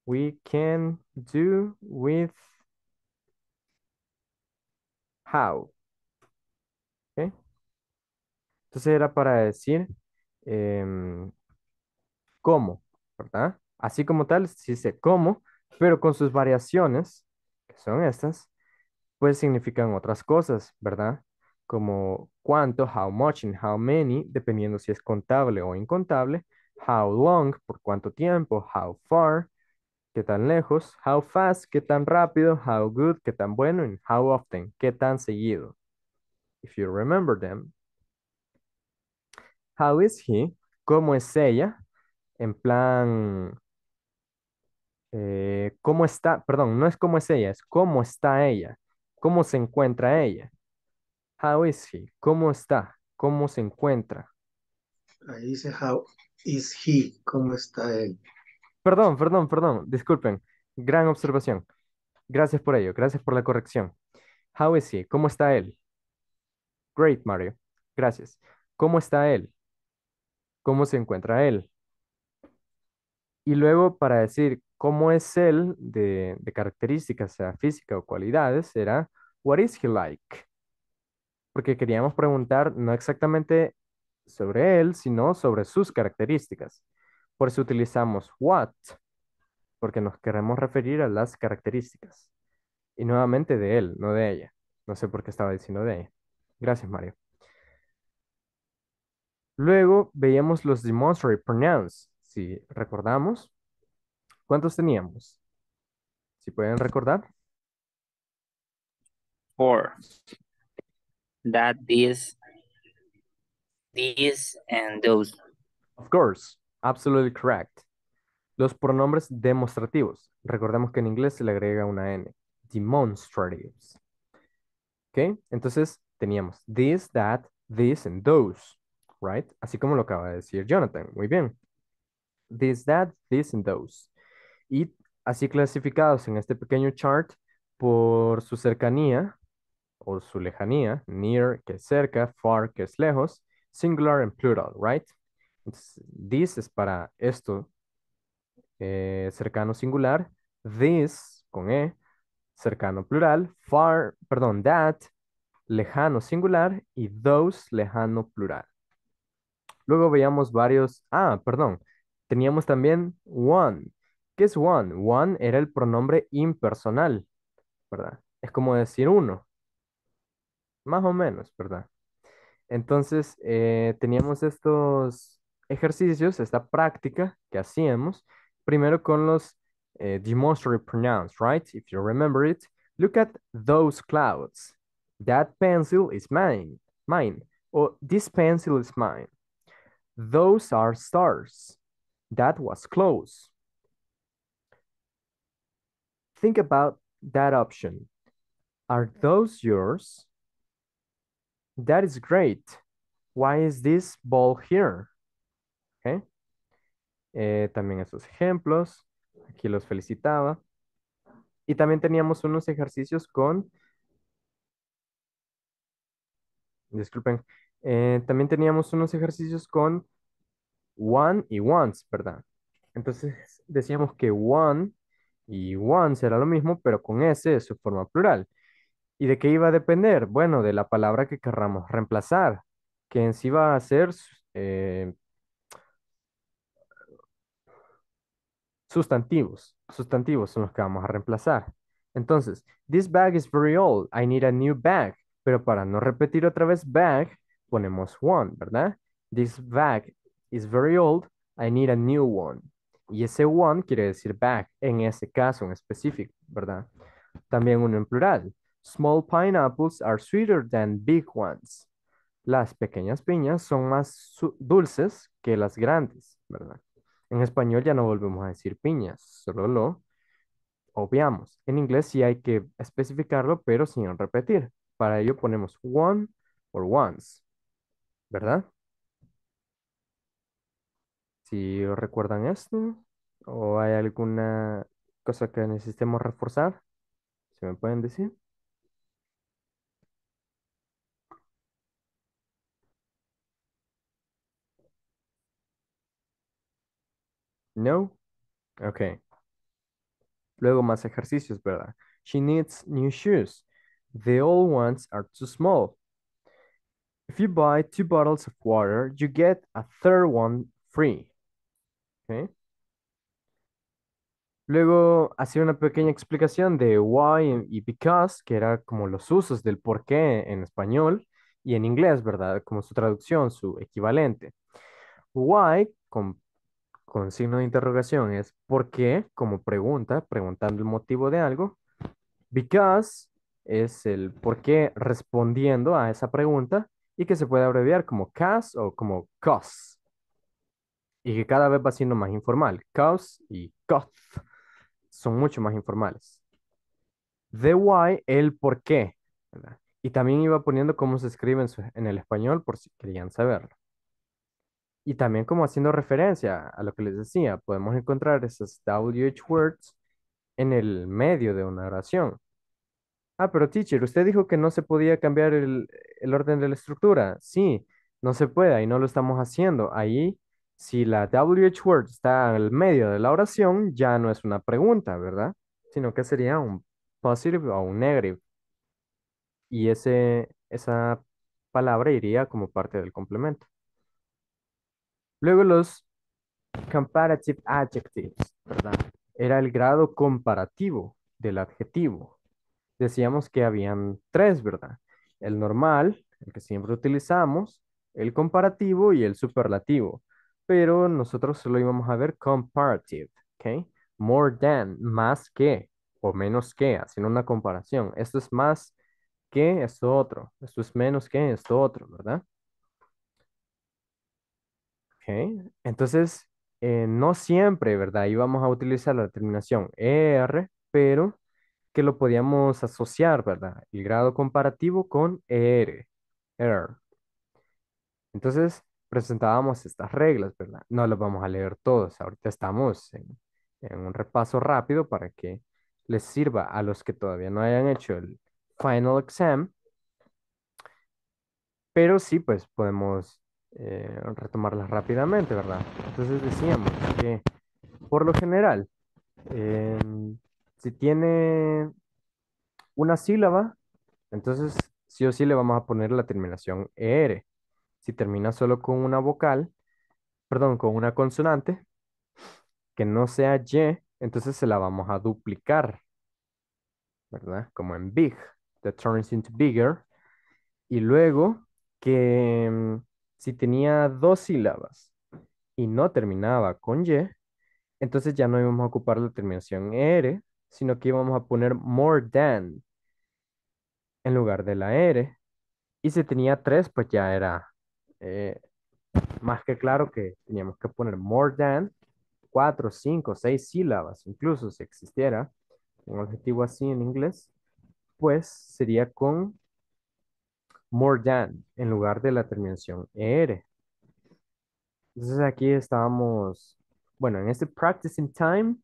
we can do with how. Entonces era para decir Em, como, ¿verdad? Así como tal, se dice como, pero con sus variaciones, que son estas, pues significan otras cosas, ¿verdad? Como cuánto, how much, and how many, dependiendo si es contable o incontable, how long, por cuánto tiempo, how far, qué tan lejos, how fast, qué tan rápido, how good, qué tan bueno, and how often, qué tan seguido. If you remember them, How is he? ¿Cómo es ella? En plan, eh, ¿cómo está? Perdón, no es cómo es ella, es cómo está ella. ¿Cómo se encuentra ella? How is he? ¿Cómo está? ¿Cómo se encuentra? Ahí dice how is he, ¿cómo está él? Perdón, perdón, perdón, disculpen. Gran observación. Gracias por ello, gracias por la corrección. How is he? ¿Cómo está él? Great, Mario. Gracias. ¿Cómo está él? cómo se encuentra él. Y luego para decir cómo es él de, características, sea física o cualidades, será what is he like? Porque queríamos preguntar no exactamente sobre él, sino sobre sus características. Por eso utilizamos what, porque nos queremos referir a las características. Y nuevamente de él, no de ella. No sé por qué estaba diciendo de ella. Gracias, Mario. Luego veíamos los demonstrative pronouns, si recordamos. ¿Cuántos teníamos? Si pueden recordar. Four. That, this, this, and those. Of course, absolutely correct. Los pronombres demostrativos. Recordemos que en inglés se le agrega una N. Demonstratives. ¿Ok? Entonces teníamos this, that, this, and those right? Así como lo acaba de decir Jonathan, muy bien. This, that, this and those. Y así clasificados en este pequeño chart por su cercanía o su lejanía, near que es cerca, far que es lejos, singular and plural, right? this es para esto eh, cercano singular, this con e cercano plural, far, perdón, that lejano singular y those lejano plural. Luego veíamos varios, ah, perdón, teníamos también one. ¿Qué es one? One era el pronombre impersonal, ¿verdad? Es como decir uno, más o menos, ¿verdad? Entonces, eh, teníamos estos ejercicios, esta práctica que hacíamos, primero con los eh, demonstrative pronouns, right? If you remember it, look at those clouds. That pencil is mine, mine. O this pencil is mine. Those are stars. That was close. Think about that option. Are those yours? That is great. Why is this ball here? Okay. Eh, también esos ejemplos. Aquí los felicitaba. Y también teníamos unos ejercicios con... Disculpen, eh, también teníamos unos ejercicios con one y once, ¿verdad? Entonces decíamos que one y once era lo mismo, pero con S es su forma plural. ¿Y de qué iba a depender? Bueno, de la palabra que querramos reemplazar, que en sí va a ser eh, sustantivos. Sustantivos son los que vamos a reemplazar. Entonces, this bag is very old. I need a new bag. Pero para no repetir otra vez bag, ponemos one, ¿verdad? This bag is very old, I need a new one. Y ese one quiere decir bag, en ese caso en específico, ¿verdad? También uno en plural. Small pineapples are sweeter than big ones. Las pequeñas piñas son más dulces que las grandes, ¿verdad? En español ya no volvemos a decir piñas, solo lo obviamos. En inglés sí hay que especificarlo, pero sin repetir. Para ello ponemos one or once. ¿verdad? Si recuerdan esto o hay alguna cosa que necesitemos reforzar, ¿Se me pueden decir. No. Ok. Luego más ejercicios, ¿verdad? She needs new shoes. The old ones are too small. If you buy two bottles of water, you get a third one free. Okay. Luego hacía una pequeña explicación de why y because, que era como los usos del por qué en español y en inglés, ¿verdad? Como su traducción, su equivalente. Why, con, con signo de interrogación, es por qué, como pregunta, preguntando el motivo de algo. Because es el por qué respondiendo a esa pregunta y que se puede abreviar como CAS o como COS. Y que cada vez va siendo más informal. COS y COS son mucho más informales. The why, el por qué. Y también iba poniendo cómo se escribe en, en el español por si querían saberlo. Y también como haciendo referencia a lo que les decía, podemos encontrar esas WH words en el medio de una oración. Ah, pero teacher, usted dijo que no se podía cambiar el, orden de la estructura. Sí, no se puede, y no lo estamos haciendo. Ahí, si la WH word está en el medio de la oración, ya no es una pregunta, ¿verdad? Sino que sería un positive o un negative. Y ese, esa palabra iría como parte del complemento. Luego los comparative adjectives, ¿verdad? Era el grado comparativo del adjetivo decíamos que habían tres, ¿verdad? El normal, el que siempre utilizamos, el comparativo y el superlativo. Pero nosotros solo íbamos a ver comparative, ¿ok? More than, más que o menos que, haciendo una comparación. Esto es más que esto otro, esto es menos que esto otro, ¿verdad? Ok, entonces eh, no siempre, ¿verdad? Íbamos a utilizar la determinación ER, pero que lo podíamos asociar, ¿verdad? El grado comparativo con ER. Entonces, presentábamos estas reglas, ¿verdad? No las vamos a leer todos. Ahorita estamos en, un repaso rápido para que les sirva a los que todavía no hayan hecho el final exam. Pero sí, pues podemos eh, retomarlas rápidamente, ¿verdad? Entonces decíamos que, por lo general, eh, si tiene una sílaba, entonces sí o sí le vamos a poner la terminación ER. Si termina solo con una vocal, perdón, con una consonante, que no sea Y, entonces se la vamos a duplicar, ¿verdad? Como en big, that turns into bigger. Y luego que mm, si tenía dos sílabas y no terminaba con Y, entonces ya no íbamos a ocupar la terminación e R sino que íbamos a poner more than en lugar de la R. Y si tenía tres, pues ya era eh, más que claro que teníamos que poner more than cuatro, cinco, seis sílabas, incluso si existiera un objetivo así en inglés, pues sería con more than en lugar de la terminación er. Entonces aquí estábamos, bueno, en este practicing time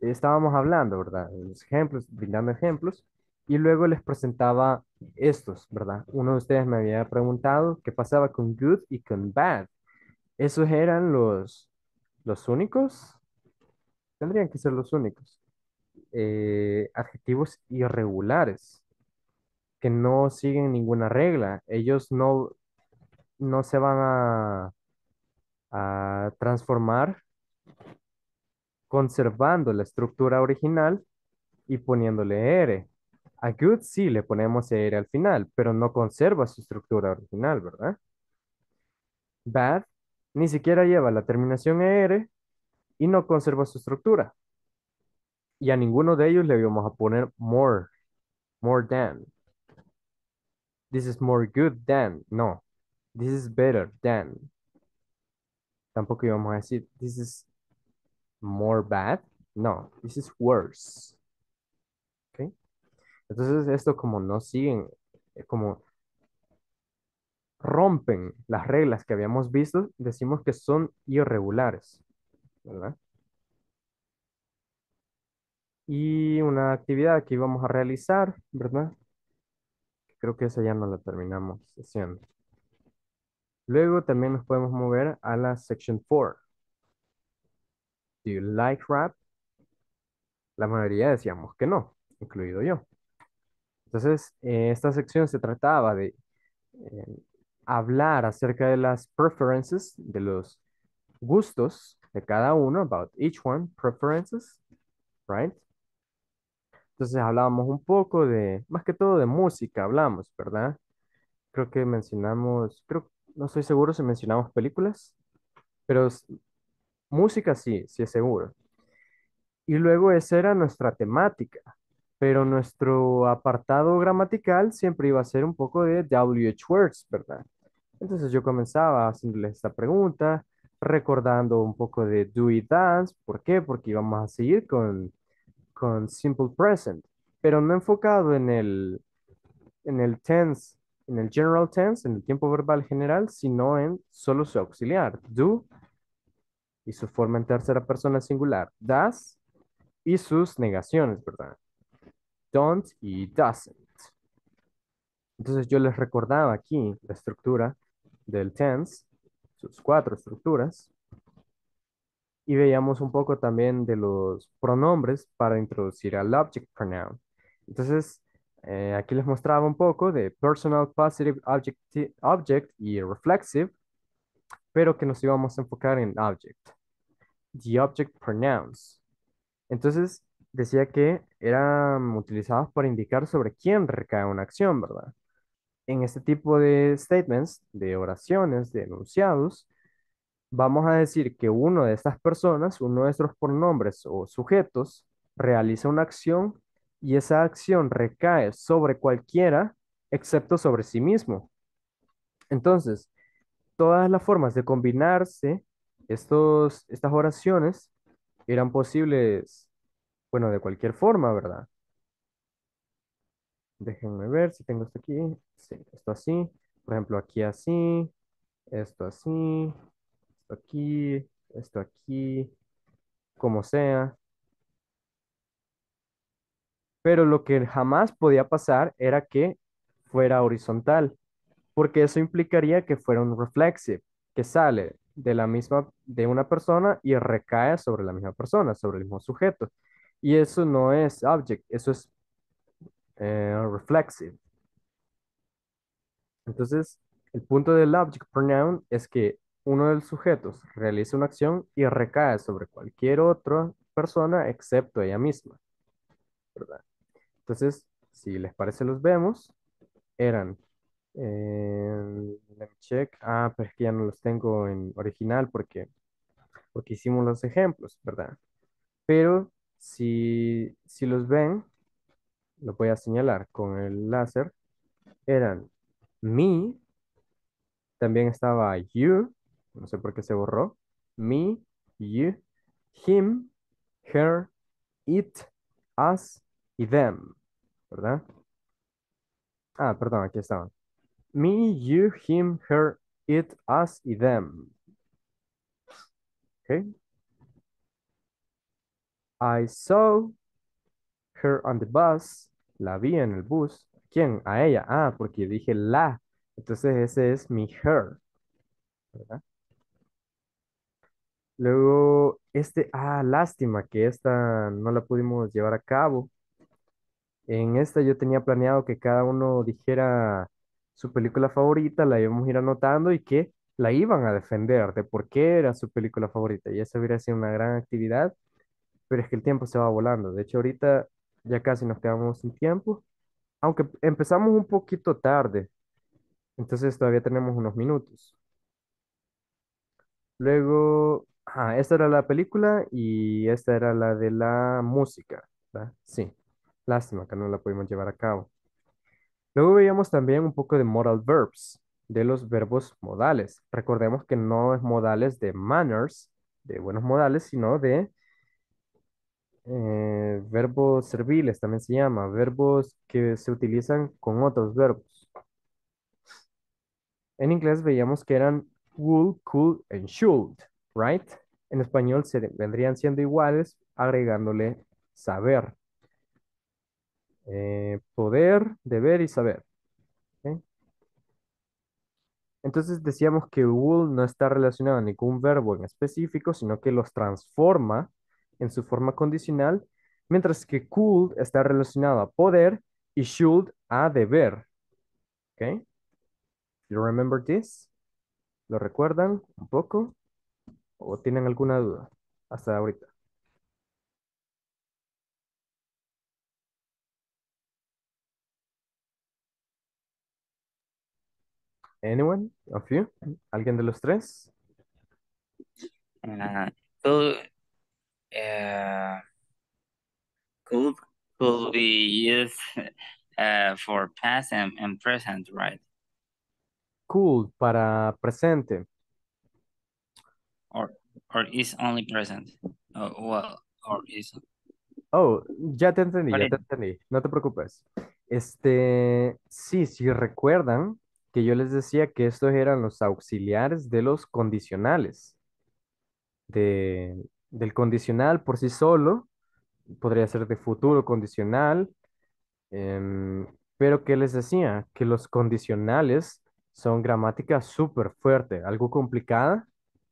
estábamos hablando, ¿verdad? Los ejemplos, brindando ejemplos, y luego les presentaba estos, ¿verdad? Uno de ustedes me había preguntado qué pasaba con good y con bad. ¿Esos eran los, los únicos? Tendrían que ser los únicos. Eh, adjetivos irregulares que no siguen ninguna regla. Ellos no, no se van a, a transformar conservando la estructura original y poniéndole R. A good sí le ponemos R al final, pero no conserva su estructura original, ¿verdad? Bad ni siquiera lleva la terminación ER y no conserva su estructura. Y a ninguno de ellos le íbamos a poner more, more than. This is more good than. No, this is better than. Tampoco íbamos a decir this is more bad. No, this is worse. ¿Okay? Entonces esto como no siguen, eh, como rompen las reglas que habíamos visto, decimos que son irregulares. ¿verdad? Y una actividad que íbamos a realizar, ¿verdad? Creo que esa ya no la terminamos haciendo. Luego también nos podemos mover a la section 4. Do you like rap? La mayoría decíamos que no, incluido yo. Entonces, eh, esta sección se trataba de eh, hablar acerca de las preferences, de los gustos de cada uno, about each one, preferences, right? Entonces hablábamos un poco de, más que todo de música, hablamos, ¿verdad? Creo que mencionamos, creo, no estoy seguro si mencionamos películas, pero Música sí, sí es seguro. Y luego esa era nuestra temática, pero nuestro apartado gramatical siempre iba a ser un poco de WH words, ¿verdad? Entonces yo comenzaba haciéndoles esta pregunta, recordando un poco de do y dance, ¿por qué? Porque íbamos a seguir con, simple present, pero no enfocado en el, en el tense, en el general tense, en el tiempo verbal general, sino en solo su auxiliar, do y su forma en tercera persona singular, das, y sus negaciones, ¿verdad? Don't y doesn't. Entonces yo les recordaba aquí la estructura del tense, sus cuatro estructuras, y veíamos un poco también de los pronombres para introducir al object pronoun. Entonces, eh, aquí les mostraba un poco de personal, positive, object y reflexive, pero que nos íbamos a enfocar en object the object pronouns. Entonces, decía que eran utilizados para indicar sobre quién recae una acción, ¿verdad? En este tipo de statements, de oraciones, de enunciados, vamos a decir que uno de estas personas, uno de estos pronombres o sujetos, realiza una acción y esa acción recae sobre cualquiera excepto sobre sí mismo. Entonces, todas las formas de combinarse estos, estas oraciones eran posibles, bueno, de cualquier forma, ¿verdad? Déjenme ver si tengo esto aquí. Sí, esto así. Por ejemplo, aquí así. Esto así. Esto aquí. Esto aquí. Como sea. Pero lo que jamás podía pasar era que fuera horizontal. Porque eso implicaría que fuera un reflexive. Que sale de la misma, de una persona y recae sobre la misma persona, sobre el mismo sujeto. Y eso no es object, eso es eh, reflexive. Entonces, el punto del object pronoun es que uno de los sujetos realiza una acción y recae sobre cualquier otra persona excepto ella misma. ¿verdad? Entonces, si les parece, los vemos. Eran let me check. Ah, pero es que ya no los tengo en original porque, porque hicimos los ejemplos, ¿verdad? Pero si, si los ven, lo voy a señalar con el láser. Eran me, también estaba you, no sé por qué se borró. Me, you, him, her, it, us y them, ¿verdad? Ah, perdón, aquí estaban. Me, you, him, her, it, us y them. Okay. I saw her on the bus. La vi en el bus. ¿Quién? A ella. Ah, porque dije la. Entonces ese es mi her. ¿Verdad? Luego, este, ah, lástima que esta no la pudimos llevar a cabo. En esta yo tenía planeado que cada uno dijera su película favorita, la íbamos a ir anotando y que la iban a defender de por qué era su película favorita. Y eso hubiera sido una gran actividad, pero es que el tiempo se va volando. De hecho, ahorita ya casi nos quedamos sin tiempo, aunque empezamos un poquito tarde. Entonces todavía tenemos unos minutos. Luego, ah, esta era la película y esta era la de la música. ¿verdad? Sí, lástima que no la pudimos llevar a cabo. Luego veíamos también un poco de modal verbs, de los verbos modales. Recordemos que no es modales de manners, de buenos modales, sino de eh, verbos serviles, también se llama, verbos que se utilizan con otros verbos. En inglés veíamos que eran will, could, and should, right? En español se vendrían siendo iguales agregándole saber. Eh, poder, deber y saber. Entonces decíamos que will no está relacionado a ningún verbo en específico, sino que los transforma en su forma condicional, mientras que could está relacionado a poder y should a deber. You remember this? ¿Lo recuerdan un poco? ¿O tienen alguna duda hasta ahorita? Anyone of you? ¿Alguien de los tres? Uh, could, be used eh, for past and, present, right? Cool, para presente. Or, or is only present. Oh, or is... Oh, ya te entendí, ya te entendí. No te preocupes. Este, sí, si recuerdan, yo les decía que estos eran los auxiliares de los condicionales. De, del condicional por sí solo, podría ser de futuro condicional, em, pero que les decía que los condicionales son gramática súper fuerte, algo complicada.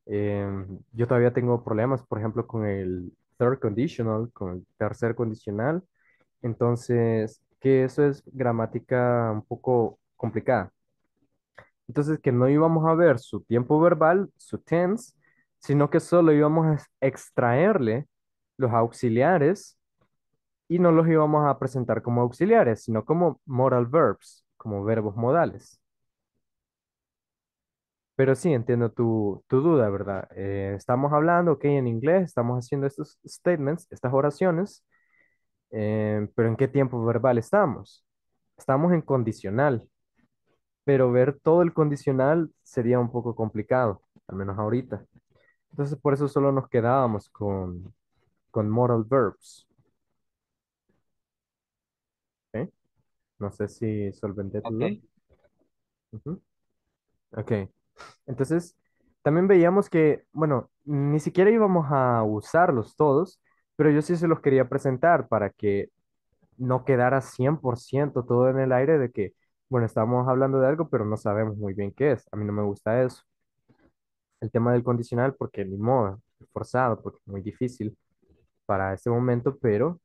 Em, yo todavía tengo problemas, por ejemplo, con el third conditional, con el tercer condicional. Entonces, que eso es gramática un poco complicada. Entonces, que no íbamos a ver su tiempo verbal, su tense, sino que solo íbamos a extraerle los auxiliares y no los íbamos a presentar como auxiliares, sino como modal verbs, como verbos modales. Pero sí, entiendo tu, tu duda, ¿verdad? Eh, estamos hablando, ok, en inglés, estamos haciendo estos statements, estas oraciones, eh, pero ¿en qué tiempo verbal estamos? Estamos en condicional pero ver todo el condicional sería un poco complicado, al menos ahorita. Entonces por eso solo nos quedábamos con, con modal verbs. No sé si solventé todo. Okay. ok, entonces también veíamos que, bueno, ni siquiera íbamos a usarlos todos, pero yo sí se los quería presentar para que no quedara 100% todo en el aire de que bueno, estamos hablando de algo, pero no sabemos muy bien qué es. A mí no me gusta eso. El tema del condicional, porque ni modo, forzado, porque es muy difícil para este momento, pero,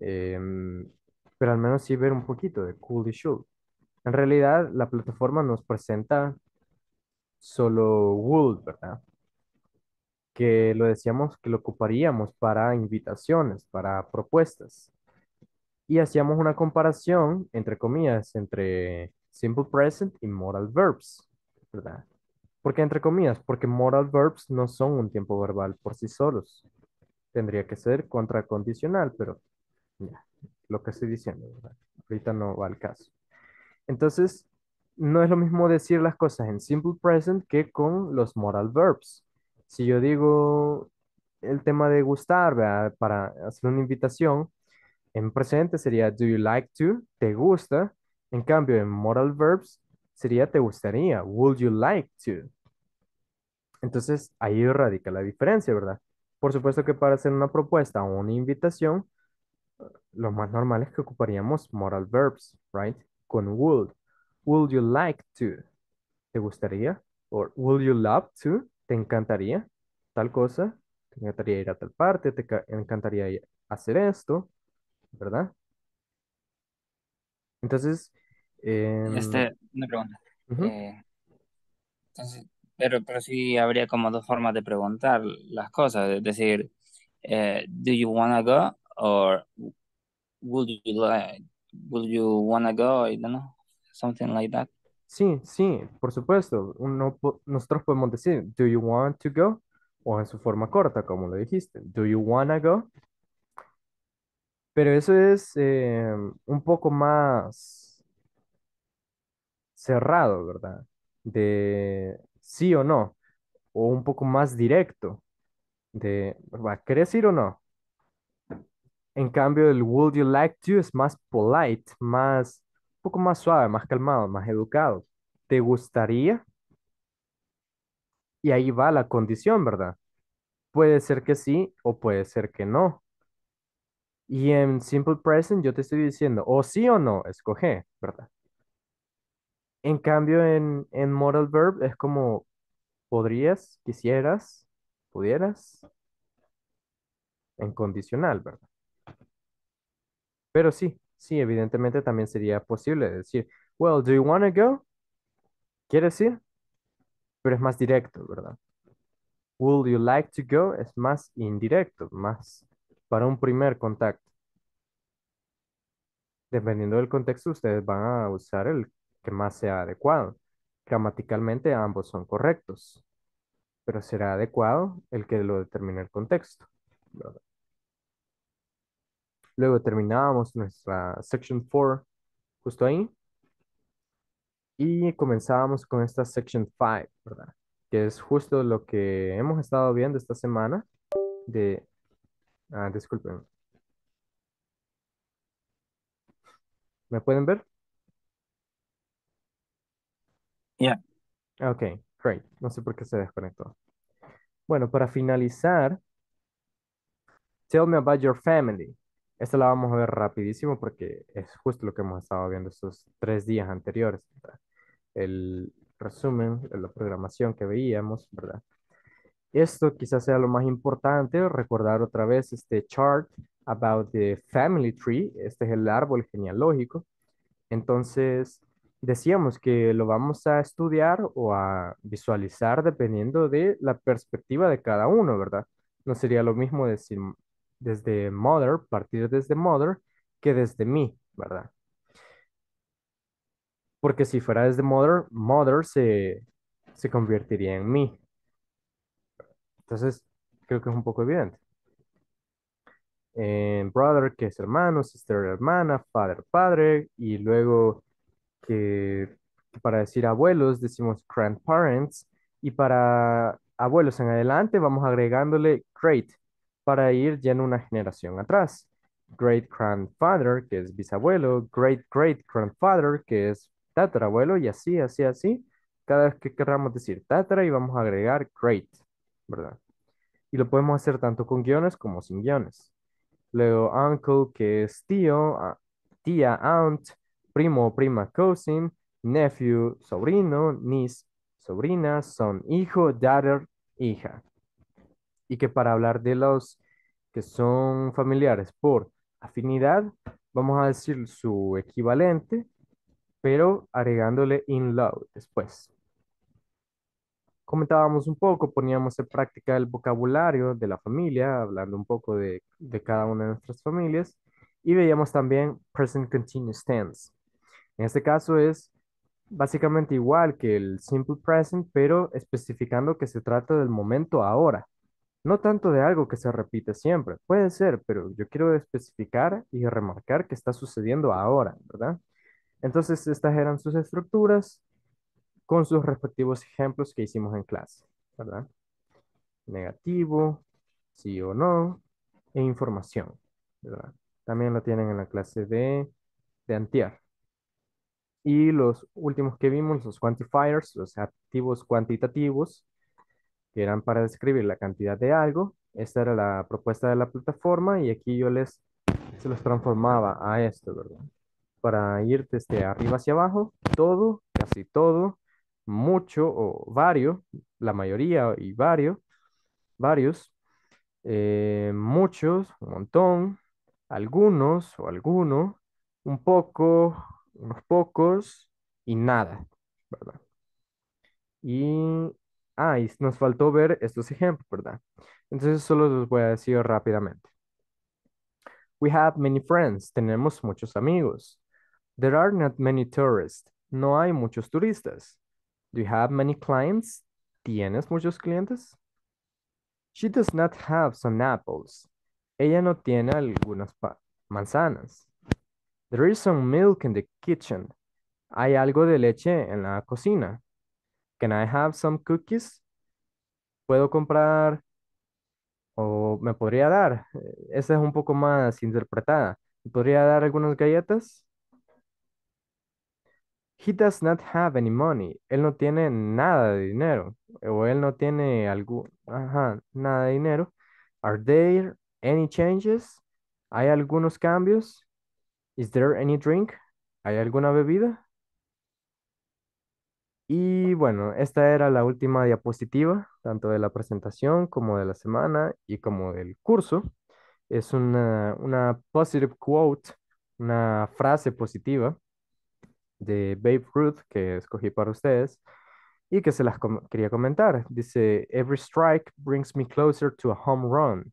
em, pero al menos sí ver un poquito de Cool y Should. En realidad, la plataforma nos presenta solo would ¿verdad? Que lo decíamos que lo ocuparíamos para invitaciones, para propuestas y hacíamos una comparación, entre comillas, entre simple present y moral verbs, ¿verdad? Porque entre comillas, porque moral verbs no son un tiempo verbal por sí solos. Tendría que ser contracondicional, pero ya, lo que estoy diciendo, ¿verdad? Ahorita no va al caso. Entonces, no es lo mismo decir las cosas en simple present que con los moral verbs. Si yo digo el tema de gustar, ¿verdad? Para hacer una invitación, en presente sería do you like to, te gusta. En cambio, en modal verbs sería te gustaría, would you like to. Entonces, ahí radica la diferencia, ¿verdad? Por supuesto que para hacer una propuesta o una invitación, lo más normal es que ocuparíamos modal verbs, right? Con would. Would you like to? ¿Te gustaría? Or would you love to? ¿Te encantaría? Tal cosa. ¿Te encantaría ir a tal parte? ¿Te encantaría hacer esto? ¿verdad? Entonces, em, Este, una pregunta. Eh, pero, pero sí habría como dos formas de preguntar las cosas, es decir, eh, do you wanna go ¿O would you like, would go, something like that. Sí, sí, por supuesto. nosotros podemos decir, do you want to go? O en su forma corta, como lo dijiste, do you wanna go? Pero eso es eh, un poco más cerrado, ¿verdad? De sí o no, o un poco más directo, de, ¿va? ¿querés ir o no? En cambio, el would you like to es más polite, más, un poco más suave, más calmado, más educado. ¿Te gustaría? Y ahí va la condición, ¿verdad? Puede ser que sí o puede ser que no. Y en Simple Present yo te estoy diciendo o sí o no, escoge, ¿verdad? En cambio, en, en Modal Verb es como podrías, quisieras, pudieras. En condicional, ¿verdad? Pero sí, sí, evidentemente también sería posible decir, well, do you want to go? ¿Quieres ir? Pero es más directo, ¿verdad? Would you like to go? Es más indirecto, más para un primer contacto. Dependiendo del contexto, ustedes van a usar el que más sea adecuado. Gramaticalmente ambos son correctos, pero será adecuado el que lo determine el contexto. Luego terminábamos nuestra section 4 justo ahí y comenzábamos con esta section 5, Que es justo lo que hemos estado viendo esta semana de Ah, disculpen. ¿Me pueden ver? Yeah. Ok, great. No sé por qué se desconectó. Bueno, para finalizar, tell me about your family. Esta la vamos a ver rapidísimo porque es justo lo que hemos estado viendo estos tres días anteriores. El resumen, de la programación que veíamos, ¿verdad? Esto quizás sea lo más importante, recordar otra vez este chart about the family tree, este es el árbol genealógico. Entonces, decíamos que lo vamos a estudiar o a visualizar dependiendo de la perspectiva de cada uno, ¿verdad? No sería lo mismo decir desde mother, partir desde mother, que desde mí, ¿verdad? Porque si fuera desde mother, mother se, se convertiría en mí, entonces, creo que es un poco evidente. Eh, brother, que es hermano, sister, hermana, father, padre, y luego que para decir abuelos decimos grandparents, y para abuelos en adelante vamos agregándole great para ir ya en una generación atrás. Great grandfather, que es bisabuelo, great great grandfather, que es tatarabuelo, y así, así, así. Cada vez que queramos decir tatara y vamos a agregar great. ¿verdad? Y lo podemos hacer tanto con guiones como sin guiones. Luego, uncle, que es tío, tía, aunt, primo, prima, cousin, nephew, sobrino, niece, sobrina, son, hijo, daughter, hija. Y que para hablar de los que son familiares por afinidad, vamos a decir su equivalente, pero agregándole in love después comentábamos un poco, poníamos en práctica el vocabulario de la familia, hablando un poco de, de cada una de nuestras familias, y veíamos también present continuous tense. En este caso es básicamente igual que el simple present, pero especificando que se trata del momento ahora, no tanto de algo que se repite siempre. Puede ser, pero yo quiero especificar y remarcar que está sucediendo ahora, ¿verdad? Entonces, estas eran sus estructuras con sus respectivos ejemplos que hicimos en clase, ¿verdad? Negativo, sí o no, e información, ¿verdad? También lo tienen en la clase de, de Y los últimos que vimos, los quantifiers, los activos cuantitativos, que eran para describir la cantidad de algo. Esta era la propuesta de la plataforma y aquí yo les se los transformaba a esto, ¿verdad? Para ir desde arriba hacia abajo, todo, casi todo, mucho o varios, la mayoría y varios, varios, eh, muchos, un montón, algunos o alguno, un poco, unos pocos y nada, ¿verdad? Y, ah, nos faltó ver estos ejemplos, ¿verdad? Entonces solo los voy a decir rápidamente. We have many friends. Tenemos muchos amigos. There are not many tourists. No hay muchos turistas. Do you have many clients? ¿Tienes muchos clientes? She does not have some apples. Ella no tiene algunas manzanas. There is some milk in the kitchen. Hay algo de leche en la cocina. Can I have some cookies? ¿Puedo comprar o me podría dar? Esa es un poco más interpretada. podría dar algunas galletas? He does not have any money. Él no tiene nada de dinero. O él no tiene algún, ajá, nada de dinero. Are there any changes? ¿Hay algunos cambios? Is there any drink? ¿Hay alguna bebida? Y bueno, esta era la última diapositiva, tanto de la presentación como de la semana y como del curso. Es una, una positive quote, una frase positiva de Babe Ruth que escogí para ustedes y que se las quería comentar. Dice, Every strike brings me closer to a home run,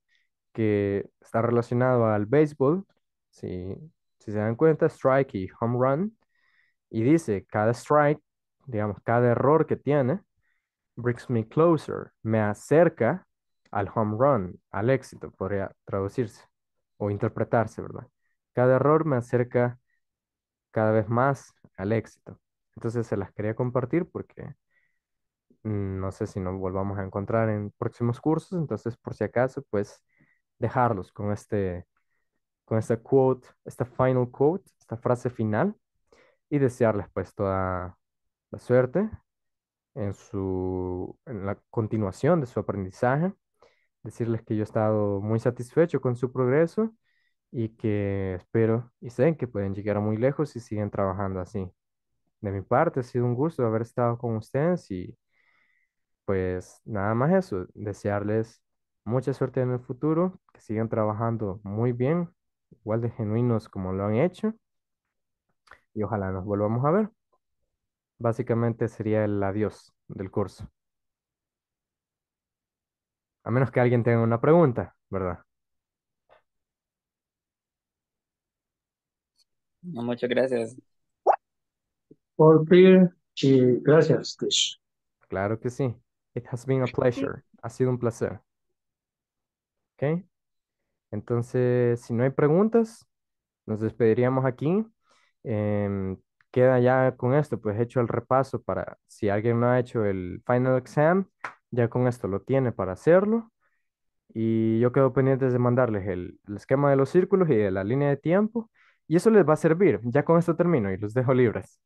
que está relacionado al béisbol, si, si se dan cuenta, strike y home run. Y dice, cada strike, digamos, cada error que tiene, brings me closer, me acerca al home run, al éxito, podría traducirse o interpretarse, ¿verdad? Cada error me acerca cada vez más al éxito. Entonces se las quería compartir porque mm, no sé si nos volvamos a encontrar en próximos cursos, entonces por si acaso, pues dejarlos con este con esta quote, esta final quote, esta frase final y desearles pues toda la suerte en su en la continuación de su aprendizaje, decirles que yo he estado muy satisfecho con su progreso y que espero y sé que pueden llegar muy lejos si siguen trabajando así. De mi parte, ha sido un gusto haber estado con ustedes y pues nada más eso, desearles mucha suerte en el futuro, que sigan trabajando muy bien, igual de genuinos como lo han hecho y ojalá nos volvamos a ver. Básicamente sería el adiós del curso. A menos que alguien tenga una pregunta, ¿verdad? muchas gracias. Por pedir y gracias, Tish. Claro que sí. It has been a pleasure. Ha sido un placer. ¿Ok? Entonces, si no hay preguntas, nos despediríamos aquí. Em, queda ya con esto, pues hecho el repaso para si alguien no ha hecho el final exam, ya con esto lo tiene para hacerlo. Y yo quedo pendiente de mandarles el, el esquema de los círculos y de la línea de tiempo y eso les va a servir. Ya con esto termino y los dejo libres.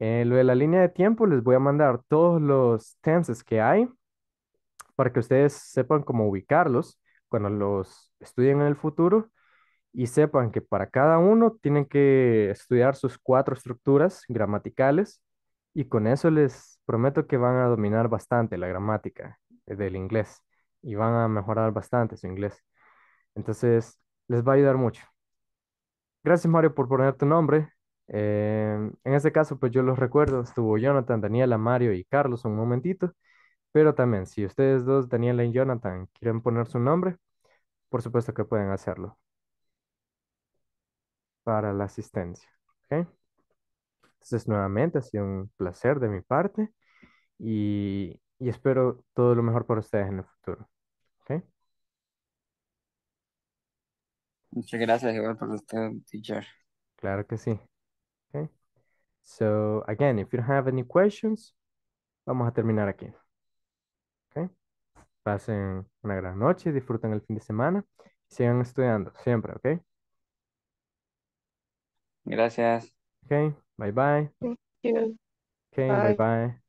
Eh, lo de la línea de tiempo, les voy a mandar todos los tenses que hay para que ustedes sepan cómo ubicarlos cuando los estudien en el futuro y sepan que para cada uno tienen que estudiar sus cuatro estructuras gramaticales y con eso les prometo que van a dominar bastante la gramática del inglés y van a mejorar bastante su inglés. Entonces, les va a ayudar mucho. Gracias, Mario, por poner tu nombre. Eh, en este caso, pues yo los recuerdo, estuvo Jonathan, Daniela, Mario y Carlos un momentito, pero también si ustedes dos, Daniela y Jonathan, quieren poner su nombre, por supuesto que pueden hacerlo para la asistencia. Entonces, nuevamente, ha sido un placer de mi parte y, y espero todo lo mejor para ustedes en el futuro. Muchas gracias igual por este teacher. Claro que sí. Okay. So, again, if you have any questions, vamos a terminar aquí. Okay. Pasen una gran noche, disfruten el fin de semana y sigan estudiando siempre, ¿ok? Gracias. Okay, bye bye. Thank you. Okay, bye. bye.